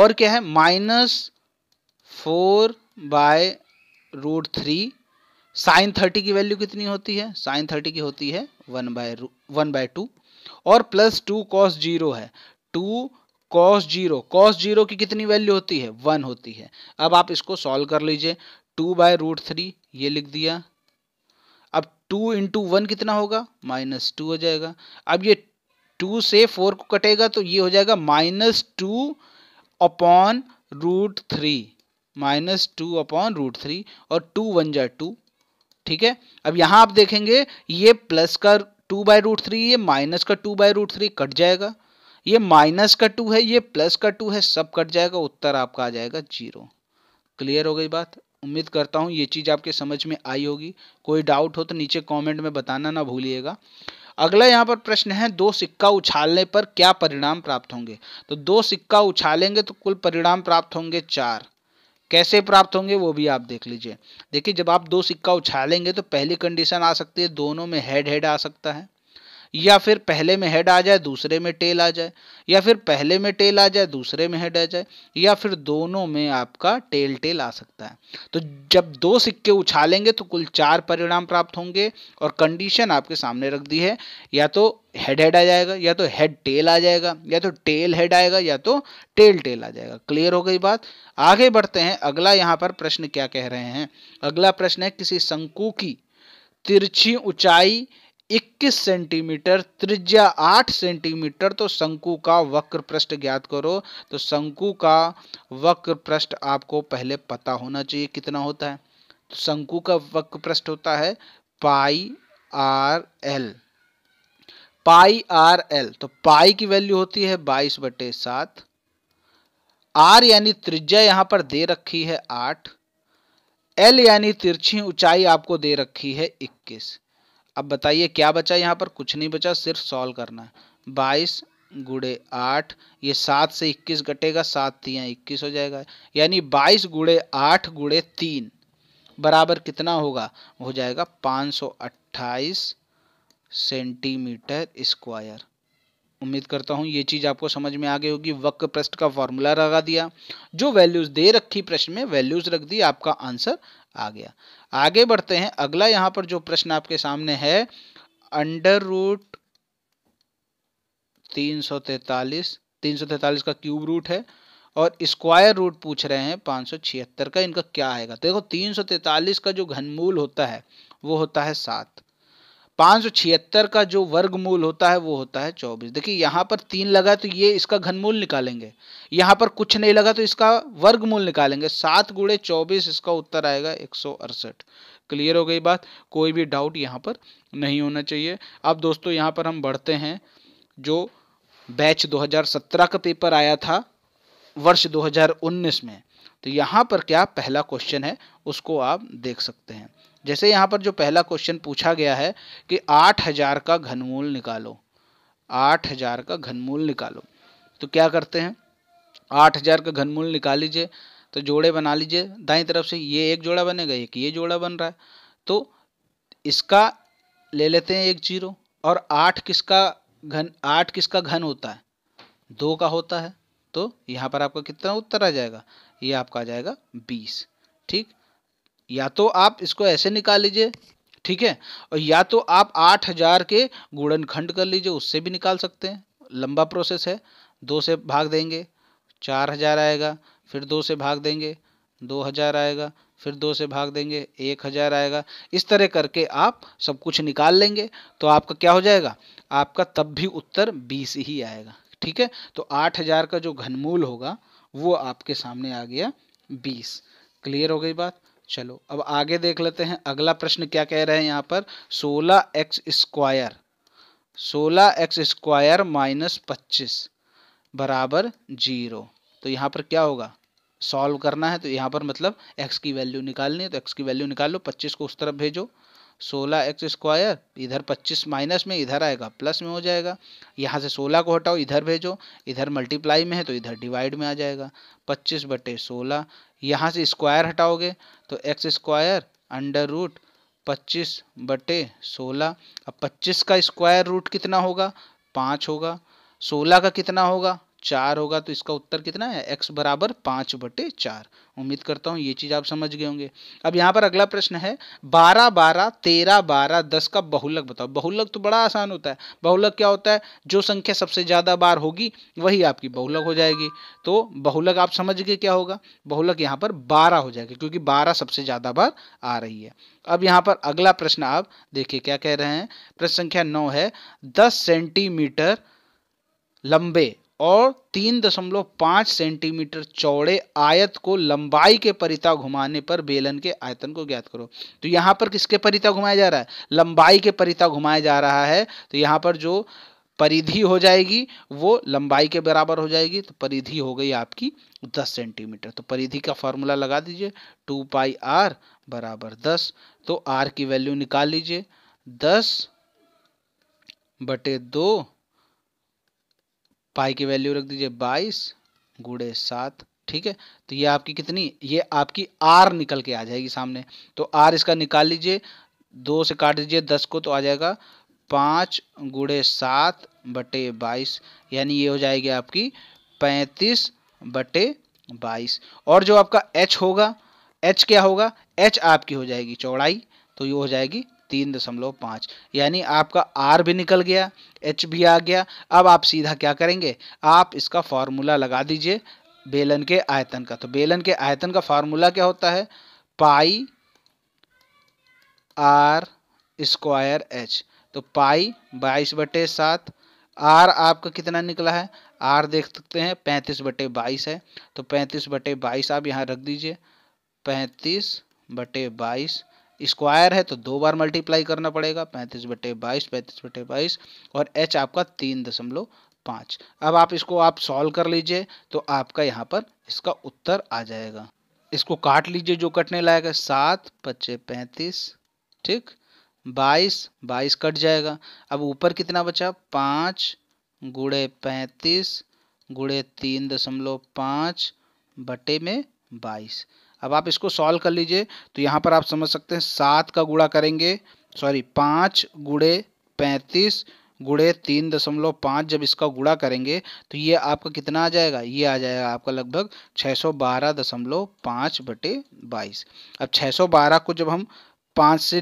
[SPEAKER 1] और क्या है minus four by root three sin thirty की वैल्यू कितनी होती है साइन थर्टी की होती है one by one by two और प्लस टू कॉस जीरो है two cos zero cos zero की कितनी वैल्यू होती है वन होती है अब आप इसको सॉल्व कर लीजिए टू बाय रूट थ्री ये लिख दिया टू इंटू वन कितना होगा माइनस टू हो जाएगा अब ये टू से फोर को कटेगा तो ये हो जाएगा minus two upon root three minus two upon root three और टू वन जा टू ठीक है अब यहां आप देखेंगे ये प्लस का टू बाय रूट थ्री ये माइनस का two by root three cut जाएगा ये माइनस का टू है ये प्लस का टू है सब कट जाएगा उत्तर आपका आ जाएगा जीरो क्लियर हो गई बात उम्मीद करता हूँ ये चीज़ आपके समझ में आई होगी कोई डाउट हो तो नीचे कमेंट में बताना ना भूलिएगा अगला यहाँ पर प्रश्न है दो सिक्का उछालने पर क्या परिणाम प्राप्त होंगे तो दो सिक्का उछालेंगे तो कुल परिणाम प्राप्त होंगे चार कैसे प्राप्त होंगे वो भी आप देख लीजिए देखिए जब आप दो सिक्का उछालेंगे तो पहली कंडीशन आ सकती है दोनों में हेड हेड आ सकता है या फिर पहले में हेड आ जाए दूसरे में टेल आ जाए या फिर पहले में टेल आ जाए दूसरे में हेड आ जाए या फिर दोनों में आपका टेल टेल आ सकता है तो जब दो सिक्के उछालेंगे तो कुल चार परिणाम प्राप्त होंगे और कंडीशन आपके सामने रख दी है या तो हेड हेड आ जाएगा या तो हेड टेल आ जाएगा या तो टेल हेड आएगा या तो टेल टेल आ जाएगा क्लियर हो गई बात आगे बढ़ते हैं अगला यहाँ पर प्रश्न क्या कह रहे हैं अगला प्रश्न है किसी शंकु की तिरछी ऊंचाई 21 सेंटीमीटर त्रिज्या 8 सेंटीमीटर तो शंकु का वक्र पृष्ठ ज्ञात करो तो शंकु का वक्र पृष्ठ आपको पहले पता होना चाहिए कितना होता है तो शंकु का वक्र पृष्ठ होता है pi r l pi r l तो पाई की वैल्यू होती है बाईस बटे सात आर यानी त्रिज्या यहां पर दे रखी है आठ एल यानी तिरछी ऊंचाई आपको दे रखी है इक्कीस अब बताइए क्या बचा यहाँ पर कुछ नहीं बचा सिर्फ सॉल्व करना है बाईस गुड़े आठ ये सात से इक्कीस घटेगा सात तीन इक्कीस हो जाएगा यानी बाईस गुड़े आठ गुड़े तीन बराबर कितना होगा हो जाएगा पाँच सौ अट्ठाईस सेंटीमीटर स्क्वायर उम्मीद करता हूँ ये चीज़ आपको समझ में आ गई होगी वक्र प्रश्न का फॉर्मूला लगा दिया जो वैल्यूज़ दे रखी प्रश्न में वैल्यूज़ रख दी आपका आंसर आ गया आगे बढ़ते हैं अगला यहां पर जो प्रश्न आपके सामने है अंडर रूट तीन सौ तैतालीस तीन सौ तैतालीस का क्यूब रूट है और स्क्वायर रूट पूछ रहे हैं पाँच सौ छिहत्तर का इनका क्या आएगा तो देखो तीन सौ तैतालीस का जो घनमूल होता है वो होता है सात 576 का जो वर्गमूल होता है वो होता है 24 देखिए यहाँ पर तीन लगा तो ये इसका घनमूल निकालेंगे यहाँ पर कुछ नहीं लगा तो इसका वर्गमूल निकालेंगे सात गुड़े चौबीस इसका उत्तर आएगा एक क्लियर हो गई बात कोई भी डाउट यहाँ पर नहीं होना चाहिए अब दोस्तों यहाँ पर हम बढ़ते हैं जो बैच 2017 का पेपर आया था वर्ष 2019 में तो यहाँ पर क्या पहला क्वेश्चन है उसको आप देख सकते हैं जैसे यहाँ पर जो पहला क्वेश्चन पूछा गया है कि आठ हजार का घनमूल निकालो आठ हजार का घनमूल निकालो तो क्या करते हैं आठ हजार का घनमूल निकाल लीजिए तो जोड़े बना लीजिए दाई तरफ से ये एक जोड़ा बनेगा एक ये जोड़ा बन रहा है तो इसका ले लेते हैं एक जीरो और आठ किसका घन आठ किसका घन होता है दो का होता है तो यहाँ पर आपका कितना उत्तर आ जाएगा ये आपका आ जाएगा बीस ठीक या तो आप इसको ऐसे निकाल लीजिए ठीक है और या तो आप आठ हजार के गुणनखंड कर लीजिए उससे भी निकाल सकते हैं लंबा प्रोसेस है दो से भाग देंगे चार हजार आएगा फिर दो से भाग देंगे दो हजार आएगा फिर दो से भाग देंगे एक हजार आएगा इस तरह करके आप सब कुछ निकाल लेंगे तो आपका क्या हो जाएगा आपका तब भी उत्तर बीस ही आएगा ठीक है तो आठ हजार का जो घनमूल होगा वो आपके सामने आ गया बीस क्लियर हो गई बात चलो अब आगे देख लेते हैं अगला प्रश्न क्या कह रहे हैं यहाँ पर सोलह एक्स स्क्वायर सोलह एक्स स्क्वायर माइनस पच्चीस बराबर जीरो तो यहाँ पर क्या होगा सॉल्व करना है तो यहाँ पर मतलब एक्स की वैल्यू निकालनी है तो एक्स की वैल्यू निकाल लो पच्चीस को उस तरफ भेजो सोलह एक्स स्क्वायर इधर पच्चीस माइनस में इधर आएगा प्लस में हो जाएगा यहाँ से सोलह को हटाओ इधर भेजो इधर मल्टीप्लाई में है तो इधर डिवाइड में आ जाएगा पच्चीस बटे सोलह यहाँ से स्क्वायर हटाओगे तो एक्स स्क्वायर अंडर रूट पच्चीस बटे सोलह अब पच्चीस का स्क्वायर रूट कितना होगा पाँच होगा सोलह का कितना होगा चार होगा तो इसका उत्तर कितना है एक्स बराबर पाँच बटे चार उम्मीद करता हूँ ये चीज़ आप समझ गए होंगे अब यहाँ पर अगला प्रश्न है बारह बारह तेरह बारह दस का बहुलक बताओ बहुलक तो बड़ा आसान होता है बहुलक क्या होता है जो संख्या सबसे ज़्यादा बार होगी वही आपकी बहुलक हो जाएगी तो बहुलक आप समझ गए क्या होगा बहुलक यहाँ पर बारह हो जाएगा क्योंकि बारह सबसे ज़्यादा बार आ रही है अब यहाँ पर अगला प्रश्न आप देखिए क्या कह रहे हैं प्रश्न संख्या नौ है दस सेंटीमीटर लंबे और तीन दशमलव पाँच सेंटीमीटर चौड़े आयत को लंबाई के परिता घुमाने पर बेलन के आयतन को ज्ञात करो तो यहाँ पर किसके परिता घुमाया जा रहा है लंबाई के परिता घुमाया जा रहा है तो यहाँ पर जो परिधि हो जाएगी वो लंबाई के बराबर हो जाएगी तो परिधि हो गई आपकी दस सेंटीमीटर तो परिधि का फॉर्मूला लगा दीजिए टू पाई आर बराबर दस तो आर की वैल्यू निकाल लीजिए दस बटे दो पाई की वैल्यू रख दीजिए बाईस गुड़े सात ठीक है तो ये आपकी कितनी ये आपकी आर निकल के आ जाएगी सामने तो आर इसका निकाल लीजिए दो से काट दीजिए दस को तो आ जाएगा पाँच गुड़े सात बटे बाईस यानी ये हो जाएगी आपकी पैंतीस बटे बाईस और जो आपका एच होगा एच क्या होगा एच आपकी हो जाएगी चौड़ाई तो ये हो जाएगी तीन दशमलव पाँच यानी आपका आर भी निकल गया एच भी आ गया अब आप सीधा क्या करेंगे आप इसका फार्मूला लगा दीजिए बेलन के आयतन का तो बेलन के आयतन का फार्मूला क्या होता है पाई आर स्क्वायर एच तो पाई बाईस बटे सात आर आपका कितना निकला है आर देख सकते हैं पैंतीस बटे बाईस है तो पैंतीस बटे बाईस आप यहाँ रख दीजिए पैंतीस बटे बाईस स्क्वायर है तो दो बार मल्टीप्लाई करना पड़ेगा पैंतीस बटे बाईस पैंतीस बटे बाईस और एच आपका तीन दशमलव पाँच अब आप इसको आप सॉल्व कर लीजिए तो आपका यहाँ पर इसका उत्तर आ जाएगा इसको काट लीजिए जो कटने लायक है सात पच्चे पैंतीस ठीक बाईस बाईस कट जाएगा अब ऊपर कितना बचा पाँच गुड़े पैंतीस गुड़े तीन दशमलव पाँच बटे में बाईस अब आप इसको सॉल्व कर लीजिए तो यहाँ पर आप समझ सकते हैं सात का गुड़ा करेंगे सॉरी पाँच गुड़े पैंतीस गुड़े तीन दशमलव पाँच जब इसका गुड़ा करेंगे तो ये आपका कितना आ जाएगा ये आ जाएगा आपका लगभग छः सौ बारह दशमलव पाँच बटे बाईस अब छः सौ बारह को जब हम पाँच से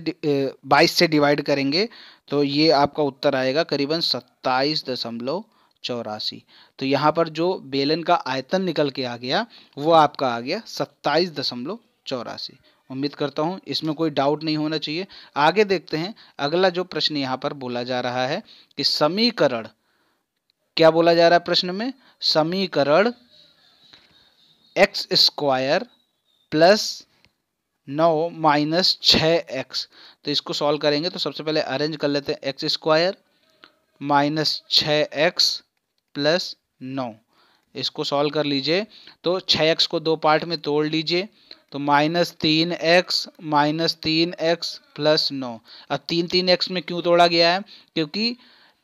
[SPEAKER 1] बाईस से डिवाइड करेंगे तो ये आपका उत्तर आएगा करीबन सत्ताईस दशमलव चौरासी तो यहाँ पर जो बेलन का आयतन निकल के आ गया वो आपका आ गया सत्ताईस दशमलव चौरासी उम्मीद करता हूँ इसमें कोई डाउट नहीं होना चाहिए आगे देखते हैं अगला जो प्रश्न यहाँ पर बोला जा रहा है कि समीकरण क्या बोला जा रहा है प्रश्न में समीकरण एक्स स्क्वायर प्लस नौ माइनस छ एक्स तो इसको सॉल्व करेंगे तो सबसे पहले अरेंज कर लेते हैं एक्स स्क्वायर माइनस छ एक्स प्लस नौ इसको सॉल्व कर लीजिए तो छः एक्स को दो पार्ट में तोड़ लीजिए तो माइनस तीन एक्स माइनस तीन एक्स प्लस नौ अब तीन तीन एक्स में क्यों तोड़ा गया है क्योंकि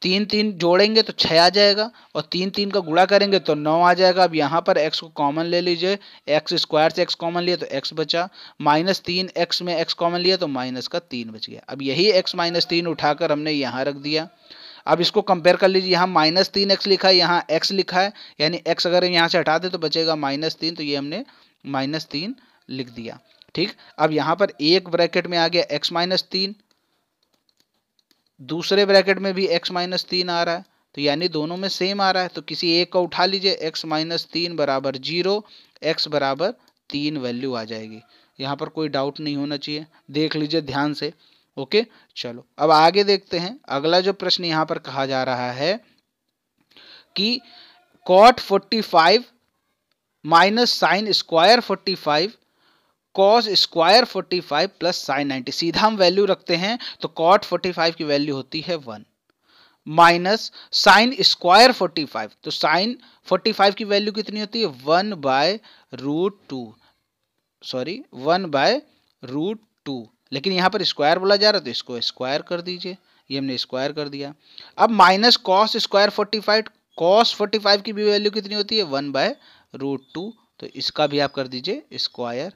[SPEAKER 1] तीन तीन जोड़ेंगे तो छः आ जाएगा और तीन तीन का गुड़ा करेंगे तो नौ आ जाएगा अब यहाँ पर एक्स को कॉमन ले लीजिए एक्स स्क्वायर से एक्स कॉमन लिया तो एक्स बचा माइनस तीन एक्स में एक्स कॉमन लिया तो माइनस का तीन बच गया अब यही एक्स माइनस तीन उठाकर हमने यहाँ रख दिया अब इसको कंपेयर कर लीजिए यहाँ माइनस तीन एक्स लिखा है यहाँ एक्स लिखा है यानी एक्स अगर यहाँ से हटा दे तो बचेगा माइनस तीन तो ये हमने माइनस तीन लिख दिया ठीक अब यहाँ पर एक ब्रैकेट में आ गया एक्स माइनस तीन दूसरे ब्रैकेट में भी एक्स माइनस तीन आ रहा है तो यानी दोनों में सेम आ रहा है तो किसी एक का उठा लीजिए एक्स माइनस तीन बराबर जीरो एक्स बराबर तीन वैल्यू आ जाएगी यहाँ पर कोई डाउट नहीं होना चाहिए देख लीजिए ध्यान से ओके चलो अब आगे देखते हैं अगला जो प्रश्न यहां पर कहा जा रहा है कि cot forty five minus sin square forty five cos square forty five plus sin ninety सीधा हम वैल्यू रखते हैं तो कॉट फोर्टी फाइव की वैल्यू होती है one minus sin square forty five तो साइन फोर्टी फाइव की वैल्यू कितनी होती है one by root two sorry one by root two लेकिन यहाँ पर स्क्वायर बोला जा रहा है तो इसको स्क्वायर कर दीजिए ये हमने स्क्वायर कर दिया अब minus cos square forty five cos forty five की भी वैल्यू कितनी होती है वन बाय रूट टू तो इसका भी आप कर दीजिए स्क्वायर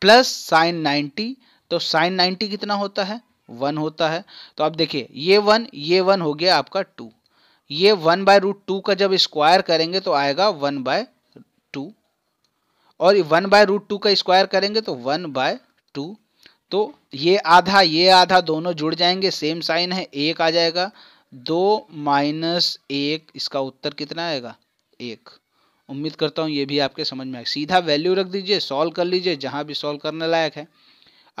[SPEAKER 1] प्लस साइन नाइन्टी तो साइन नाइन्टी कितना होता है वन होता है तो आप देखिए ये वन ये वन हो गया आपका टू ये वन बाय रूट टू का जब स्क्वायर करेंगे तो आएगा वन बाय टू और वन बाय रूट टू का स्क्वायर करेंगे तो वन बाय टू तो ये आधा ये आधा दोनों जुड़ जाएंगे सेम साइन है एक आ जाएगा दो माइनस एक इसका उत्तर कितना आएगा एक उम्मीद करता हूँ ये भी आपके समझ में आए सीधा वैल्यू रख दीजिए सॉल्व कर लीजिए जहाँ भी सॉल्व करने लायक है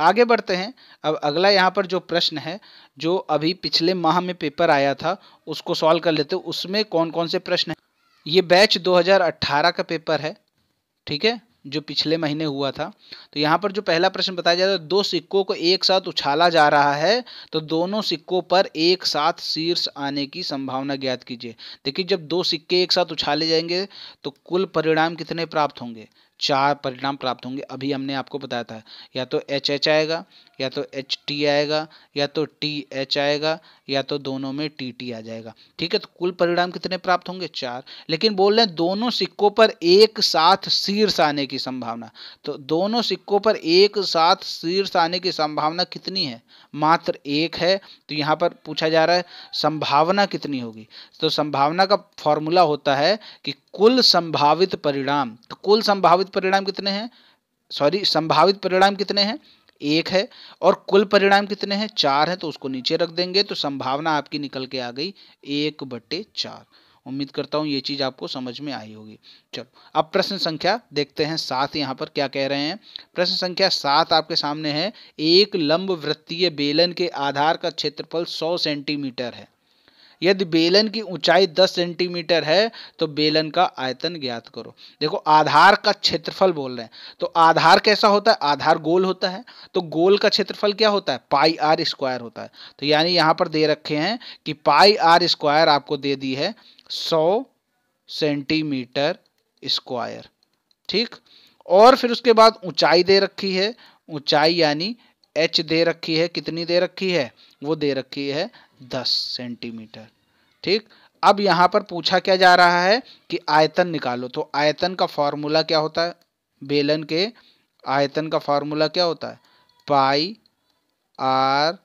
[SPEAKER 1] आगे बढ़ते हैं अब अगला यहाँ पर जो प्रश्न है जो अभी पिछले माह में पेपर आया था उसको सॉल्व कर लेते उसमें कौन कौन से प्रश्न है ये बैच 2018 का पेपर है ठीक है जो पिछले महीने हुआ था तो यहाँ पर जो पहला प्रश्न बताया जाता है दो सिक्कों को एक साथ उछाला जा रहा है तो दोनों सिक्कों पर एक साथ शीर्ष आने की संभावना ज्ञात कीजिए देखिए जब दो सिक्के एक साथ उछाले जाएंगे तो कुल परिणाम कितने प्राप्त होंगे चार परिणाम प्राप्त होंगे अभी हमने आपको बताया था या तो एच एच आएगा या तो एच टी आएगा या तो टी एच आएगा या तो दोनों में टी टी आ जाएगा ठीक है तो कुल परिणाम कितने प्राप्त होंगे चार लेकिन बोल रहे हैं दोनों सिक्कों पर एक साथ शीर्ष आने की संभावना तो दोनों सिक्कों पर एक साथ शीर्ष आने की संभावना कितनी है मात्र एक है तो यहाँ पर पूछा जा रहा है संभावना कितनी होगी तो संभावना का फॉर्मूला होता है कि कुल संभावित परिणाम तो कुल संभावित परिणाम कितने हैं सॉरी संभावित परिणाम कितने हैं एक है और कुल परिणाम कितने हैं चार हैं तो उसको नीचे रख देंगे तो संभावना आपकी निकल के आ गई एक बट्टे चार उम्मीद करता हूँ ये चीज़ आपको समझ में आई होगी चलो अब प्रश्न संख्या देखते हैं सात यहाँ पर क्या कह रहे हैं प्रश्न संख्या सात आपके सामने है एक लंब वृत्तीय बेलन के आधार का क्षेत्रफल सौ सेंटीमीटर है यदि बेलन की ऊंचाई 10 सेंटीमीटर है तो बेलन का आयतन ज्ञात करो देखो आधार का क्षेत्रफल बोल रहे हैं तो आधार कैसा होता है आधार गोल होता है तो गोल का क्षेत्रफल क्या होता है पाई आर स्क्वायर होता है तो यानी यहाँ पर दे रखे हैं कि पाई आर स्क्वायर आपको दे दी है सौ सेंटीमीटर स्क्वायर ठीक और फिर उसके बाद ऊंचाई दे रखी है ऊंचाई यानी एच दे रखी है कितनी दे रखी है वो दे रखी है दस सेंटीमीटर ठीक अब यहां पर पूछा क्या जा रहा है कि आयतन निकालो तो आयतन का फॉर्मूला क्या होता है बेलन के आयतन का फॉर्मूला क्या होता है पाई आर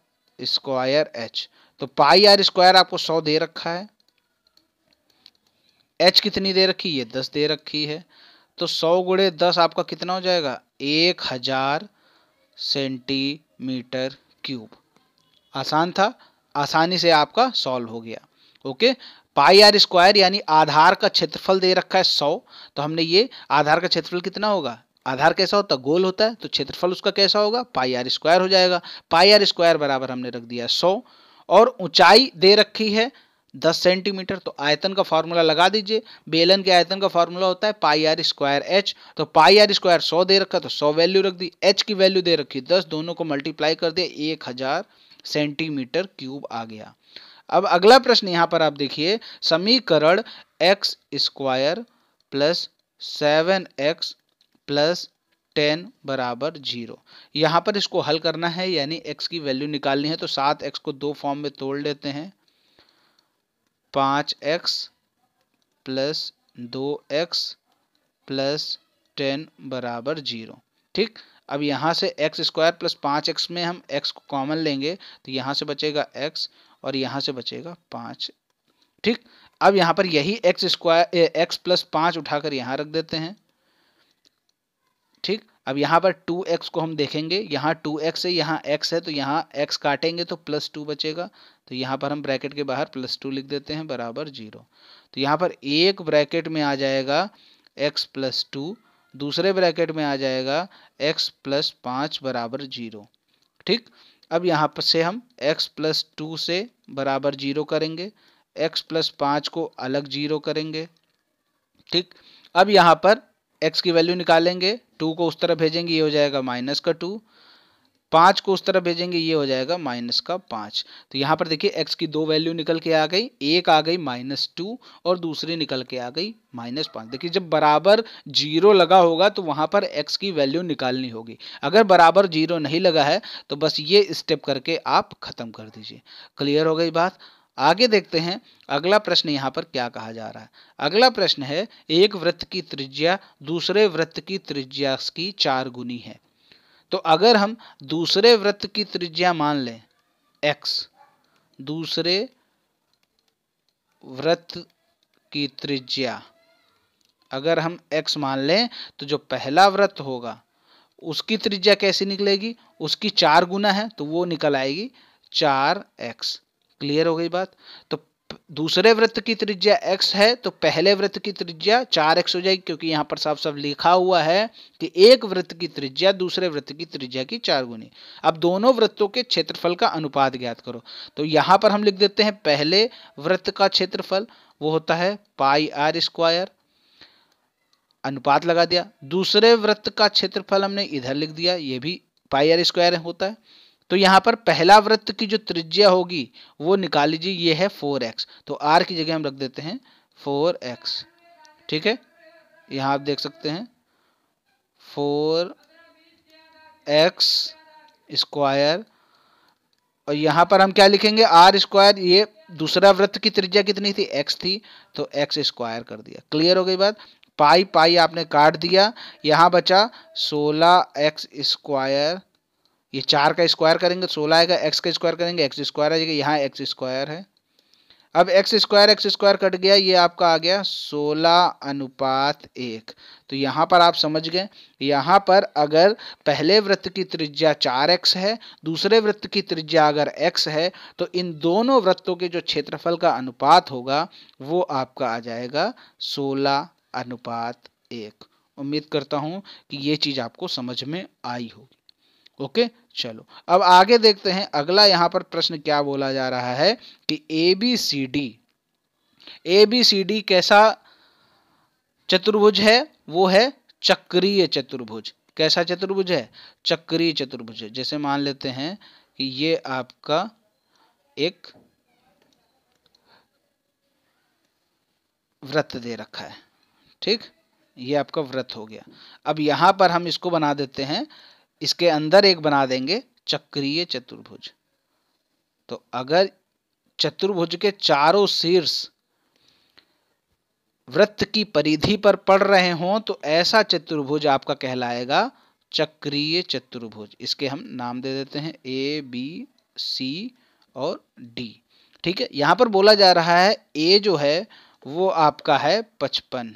[SPEAKER 1] स्क्वायर एच तो पाई आर स्क्वायर आपको सौ दे रखा है एच कितनी दे रखी है दस दे रखी है तो सौ गुड़े दस आपका कितना हो जाएगा एक हजार सेंटीमीटर क्यूब आसान था आसानी से आपका सॉल्व हो गया ओके पाई आर स्क्वायर यानी आधार का क्षेत्रफल दे रखा है सौ तो हमने ये आधार का क्षेत्रफल कितना होगा आधार कैसा होता है गोल होता है तो क्षेत्रफल उसका कैसा होगा पाई आर स्क्वायर हो जाएगा पाई आर स्क्वायर बराबर हमने रख दिया सौ और ऊंचाई दे रखी है दस सेंटीमीटर तो आयतन का फार्मूला लगा दीजिए बेलन के आयतन का फार्मूला होता है पाई आर स्क्वायर एच तो पाई आर स्क्वायर सौ दे रखा तो सौ वैल्यू रख दी एच की वैल्यू दे रखी दस दोनों को मल्टीप्लाई कर दिया एक हजार सेंटीमीटर क्यूब आ गया अब अगला प्रश्न यहां पर आप देखिए समीकरण x square plus seven x plus ten बराबर जीरो यहां पर इसको हल करना है यानी एक्स की वैल्यू निकालनी है तो सात एक्स को दो फॉर्म में तोड़ लेते हैं पांच एक्स प्लस दो एक्स प्लस टेन बराबर जीरो ठीक अब यहां से एक्स स्क्वायर प्लस पांच एक्स में हम एक्स को कॉमन लेंगे तो यहां से बचेगा एक्स और यहाँ से बचेगा पाँच ठीक अब यहाँ पर यही एक्स स्क्वायर एक्स प्लस पाँच उठाकर यहाँ रख देते हैं ठीक अब यहाँ पर टू एक्स को हम देखेंगे यहाँ टू एक्स है यहाँ एक्स है तो यहाँ एक्स काटेंगे तो प्लस टू बचेगा तो यहाँ पर हम ब्रैकेट के बाहर प्लस टू लिख देते हैं बराबर जीरो तो यहाँ पर एक ब्रैकेट में आ जाएगा एक्स प्लस टू दूसरे ब्रैकेट में आ जाएगा एक्स प्लस पाँच बराबर जीरो ठीक अब यहाँ पर से हम x प्लस टू से बराबर जीरो करेंगे x प्लस पाँच को अलग जीरो करेंगे ठीक अब यहाँ पर x की वैल्यू निकालेंगे टू को उस तरफ भेजेंगे ये हो जाएगा माइनस का टू पाँच को उस तरफ भेजेंगे ये हो जाएगा माइनस का पाँच तो यहाँ पर देखिए एक्स की दो वैल्यू निकल के आ गई एक आ गई माइनस टू और दूसरी निकल के आ गई माइनस पाँच देखिए जब बराबर जीरो लगा होगा तो वहाँ पर एक्स की वैल्यू निकालनी होगी अगर बराबर जीरो नहीं लगा है तो बस ये स्टेप करके आप ख़त्म कर दीजिए क्लियर हो गई बात आगे देखते हैं अगला प्रश्न यहाँ पर क्या कहा जा रहा है अगला प्रश्न है एक वृत्त की त्रिज्या दूसरे वृत्त की त्रिज्या की चार गुनी है तो अगर हम दूसरे वृत्त की त्रिज्या मान लें एक्स दूसरे वृत्त की त्रिज्या अगर हम एक्स मान लें तो जो पहला वृत्त होगा उसकी त्रिज्या कैसी निकलेगी उसकी चार गुना है तो वो निकल आएगी चार एक्स क्लियर हो गई बात तो दूसरे वृत्त की त्रिज्या x है तो पहले वृत्त की त्रिज्या चार एक्स हो जाएगी क्योंकि यहाँ पर साफ साफ लिखा हुआ है कि एक वृत्त की त्रिज्या दूसरे वृत्त की त्रिज्या की चार गुनी अब दोनों वृत्तों के क्षेत्रफल का अनुपात ज्ञात करो तो यहाँ पर हम लिख देते हैं पहले वृत्त का क्षेत्रफल वो होता है पाई आर स्क्वायर अनुपात लगा दिया दूसरे वृत्त का क्षेत्रफल हमने इधर लिख दिया ये भी पाई आर स्क्वायर होता है तो यहाँ पर पहला वृत्त की जो त्रिज्या होगी वो निकाल लीजिए ये है फोर एक्स तो आर की जगह हम रख देते हैं फोर एक्स ठीक है यहाँ आप देख सकते हैं फोर एक्स स्क्वायर और यहाँ पर हम क्या लिखेंगे आर स्क्वायर ये दूसरा वृत्त की त्रिज्या कितनी थी एक्स थी तो एक्स स्क्वायर कर दिया क्लियर हो गई बात पाई पाई आपने काट दिया यहाँ बचा सोलह एक्स स्क्वायर ये चार का स्क्वायर करेंगे सोलह आएगा एक्स का स्क्वायर करेंगे एक्स स्क्वायर आ जाएगा यहाँ एक्स स्क्वायर है अब x square x square cut गया ये आपका आ गया सोलह अनुपात एक तो यहाँ पर आप समझ गए यहाँ पर अगर पहले वृत्त की त्रिज्या चार एक्स है दूसरे वृत्त की त्रिज्या अगर एक्स है तो इन दोनों वृत्तों के जो क्षेत्रफल का अनुपात होगा वो आपका आ जाएगा सोलह अनुपात एक उम्मीद करता हूँ कि ये चीज़ आपको समझ में आई होगी ओके चलो अब आगे देखते हैं अगला यहां पर प्रश्न क्या बोला जा रहा है कि A B C D A B C D कैसा चतुर्भुज है वो है चक्रीय चतुर्भुज कैसा चतुर्भुज है चक्रीय चतुर्भुज है जैसे मान लेते हैं कि ये आपका एक व्रत दे रखा है ठीक ये आपका व्रत हो गया अब यहां पर हम इसको बना देते हैं इसके अंदर एक बना देंगे चक्रीय चतुर्भुज तो अगर चतुर्भुज के चारों शीर्ष वृत्त की परिधि पर पड़ रहे हों तो ऐसा चतुर्भुज आपका कहलाएगा चक्रीय चतुर्भुज इसके हम नाम दे देते हैं ए बी सी और डी ठीक है यहां पर बोला जा रहा है ए जो है वो आपका है पचपन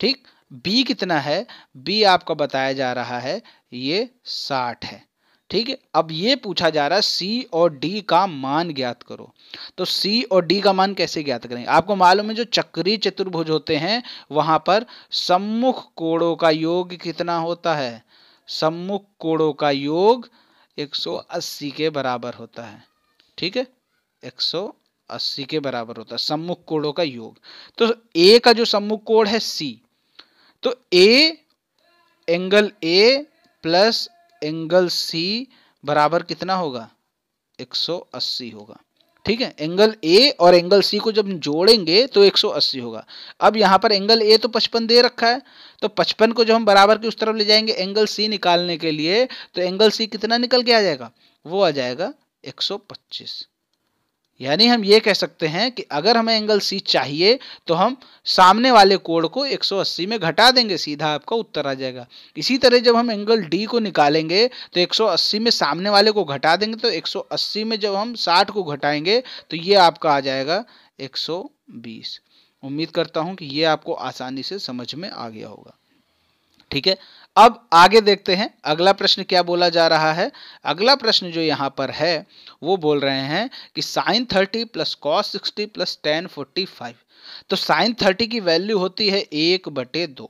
[SPEAKER 1] ठीक बी कितना है बी आपका बताया जा रहा है ये साठ है ठीक है अब ये पूछा जा रहा है सी और डी का मान ज्ञात करो तो सी और डी का मान कैसे ज्ञात करेंगे आपको मालूम है जो चक्री चतुर्भुज होते हैं वहां पर सम्मुख कोणों का योग कितना होता है सम्मुख कोणों का योग 180 के बराबर होता है ठीक है 180 के बराबर होता है सम्मुख कोणों का योग तो ए का जो सम्मुख कोण है सी तो A angle A plus angle C बराबर कितना होगा 180 होगा ठीक है एंगल ए और एंगल सी को जब जोड़ेंगे तो 180 होगा अब यहां पर एंगल ए तो 55 दे रखा है तो 55 को जब हम बराबर की उस तरफ ले जाएंगे एंगल सी निकालने के लिए तो एंगल सी कितना निकल के आ जाएगा वो आ जाएगा 125 यानी हम ये कह सकते हैं कि अगर हमें एंगल सी चाहिए तो हम सामने वाले कोण को 180 में घटा देंगे सीधा आपका उत्तर आ जाएगा इसी तरह जब हम एंगल डी को निकालेंगे तो 180 में सामने वाले को घटा देंगे तो 180 में जब हम 60 को घटाएंगे तो ये आपका आ जाएगा 120 उम्मीद करता हूं कि ये आपको आसानी से समझ में आ गया होगा ठीक है अब आगे देखते हैं अगला प्रश्न क्या बोला जा रहा है अगला प्रश्न जो यहाँ पर है वो बोल रहे हैं कि sin thirty plus cos sixty plus tan forty five तो साइन थर्टी की वैल्यू होती है एक बटे दो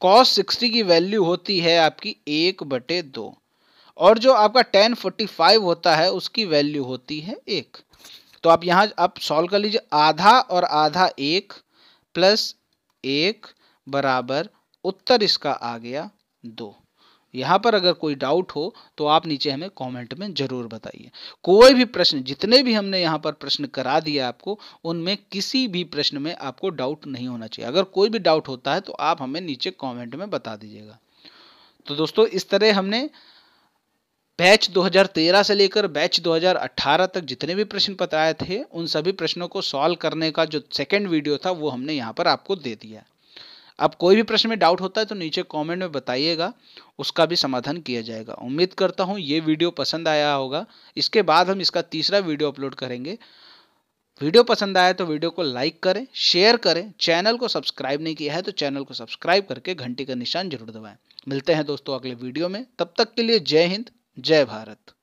[SPEAKER 1] कॉस सिक्सटी की वैल्यू होती है आपकी एक बटे दो और जो आपका टेन फोर्टी फाइव होता है उसकी वैल्यू होती है एक तो आप यहाँ आप सॉल्व कर लीजिए आधा और आधा एक प्लस एक बराबर उत्तर इसका आ गया दो यहाँ पर अगर कोई डाउट हो तो आप नीचे हमें कमेंट में ज़रूर बताइए कोई भी प्रश्न जितने भी हमने यहाँ पर प्रश्न करा दिए आपको उनमें किसी भी प्रश्न में आपको डाउट नहीं होना चाहिए अगर कोई भी डाउट होता है तो आप हमें नीचे कमेंट में बता दीजिएगा तो दोस्तों इस तरह हमने बैच 2013 से लेकर बैच 2018 तक जितने भी प्रश्न बताए थे उन सभी प्रश्नों को सॉल्व करने का जो सेकेंड वीडियो था वो हमने यहाँ पर आपको दे दिया अब कोई भी प्रश्न में डाउट होता है तो नीचे कमेंट में बताइएगा उसका भी समाधान किया जाएगा उम्मीद करता हूँ ये वीडियो पसंद आया होगा इसके बाद हम इसका तीसरा वीडियो अपलोड करेंगे वीडियो पसंद आया तो वीडियो को लाइक करें शेयर करें चैनल को सब्सक्राइब नहीं किया है तो चैनल को सब्सक्राइब करके घंटी का निशान जरूर दबाएँ मिलते हैं दोस्तों अगले वीडियो में तब तक के लिए जय हिंद जय भारत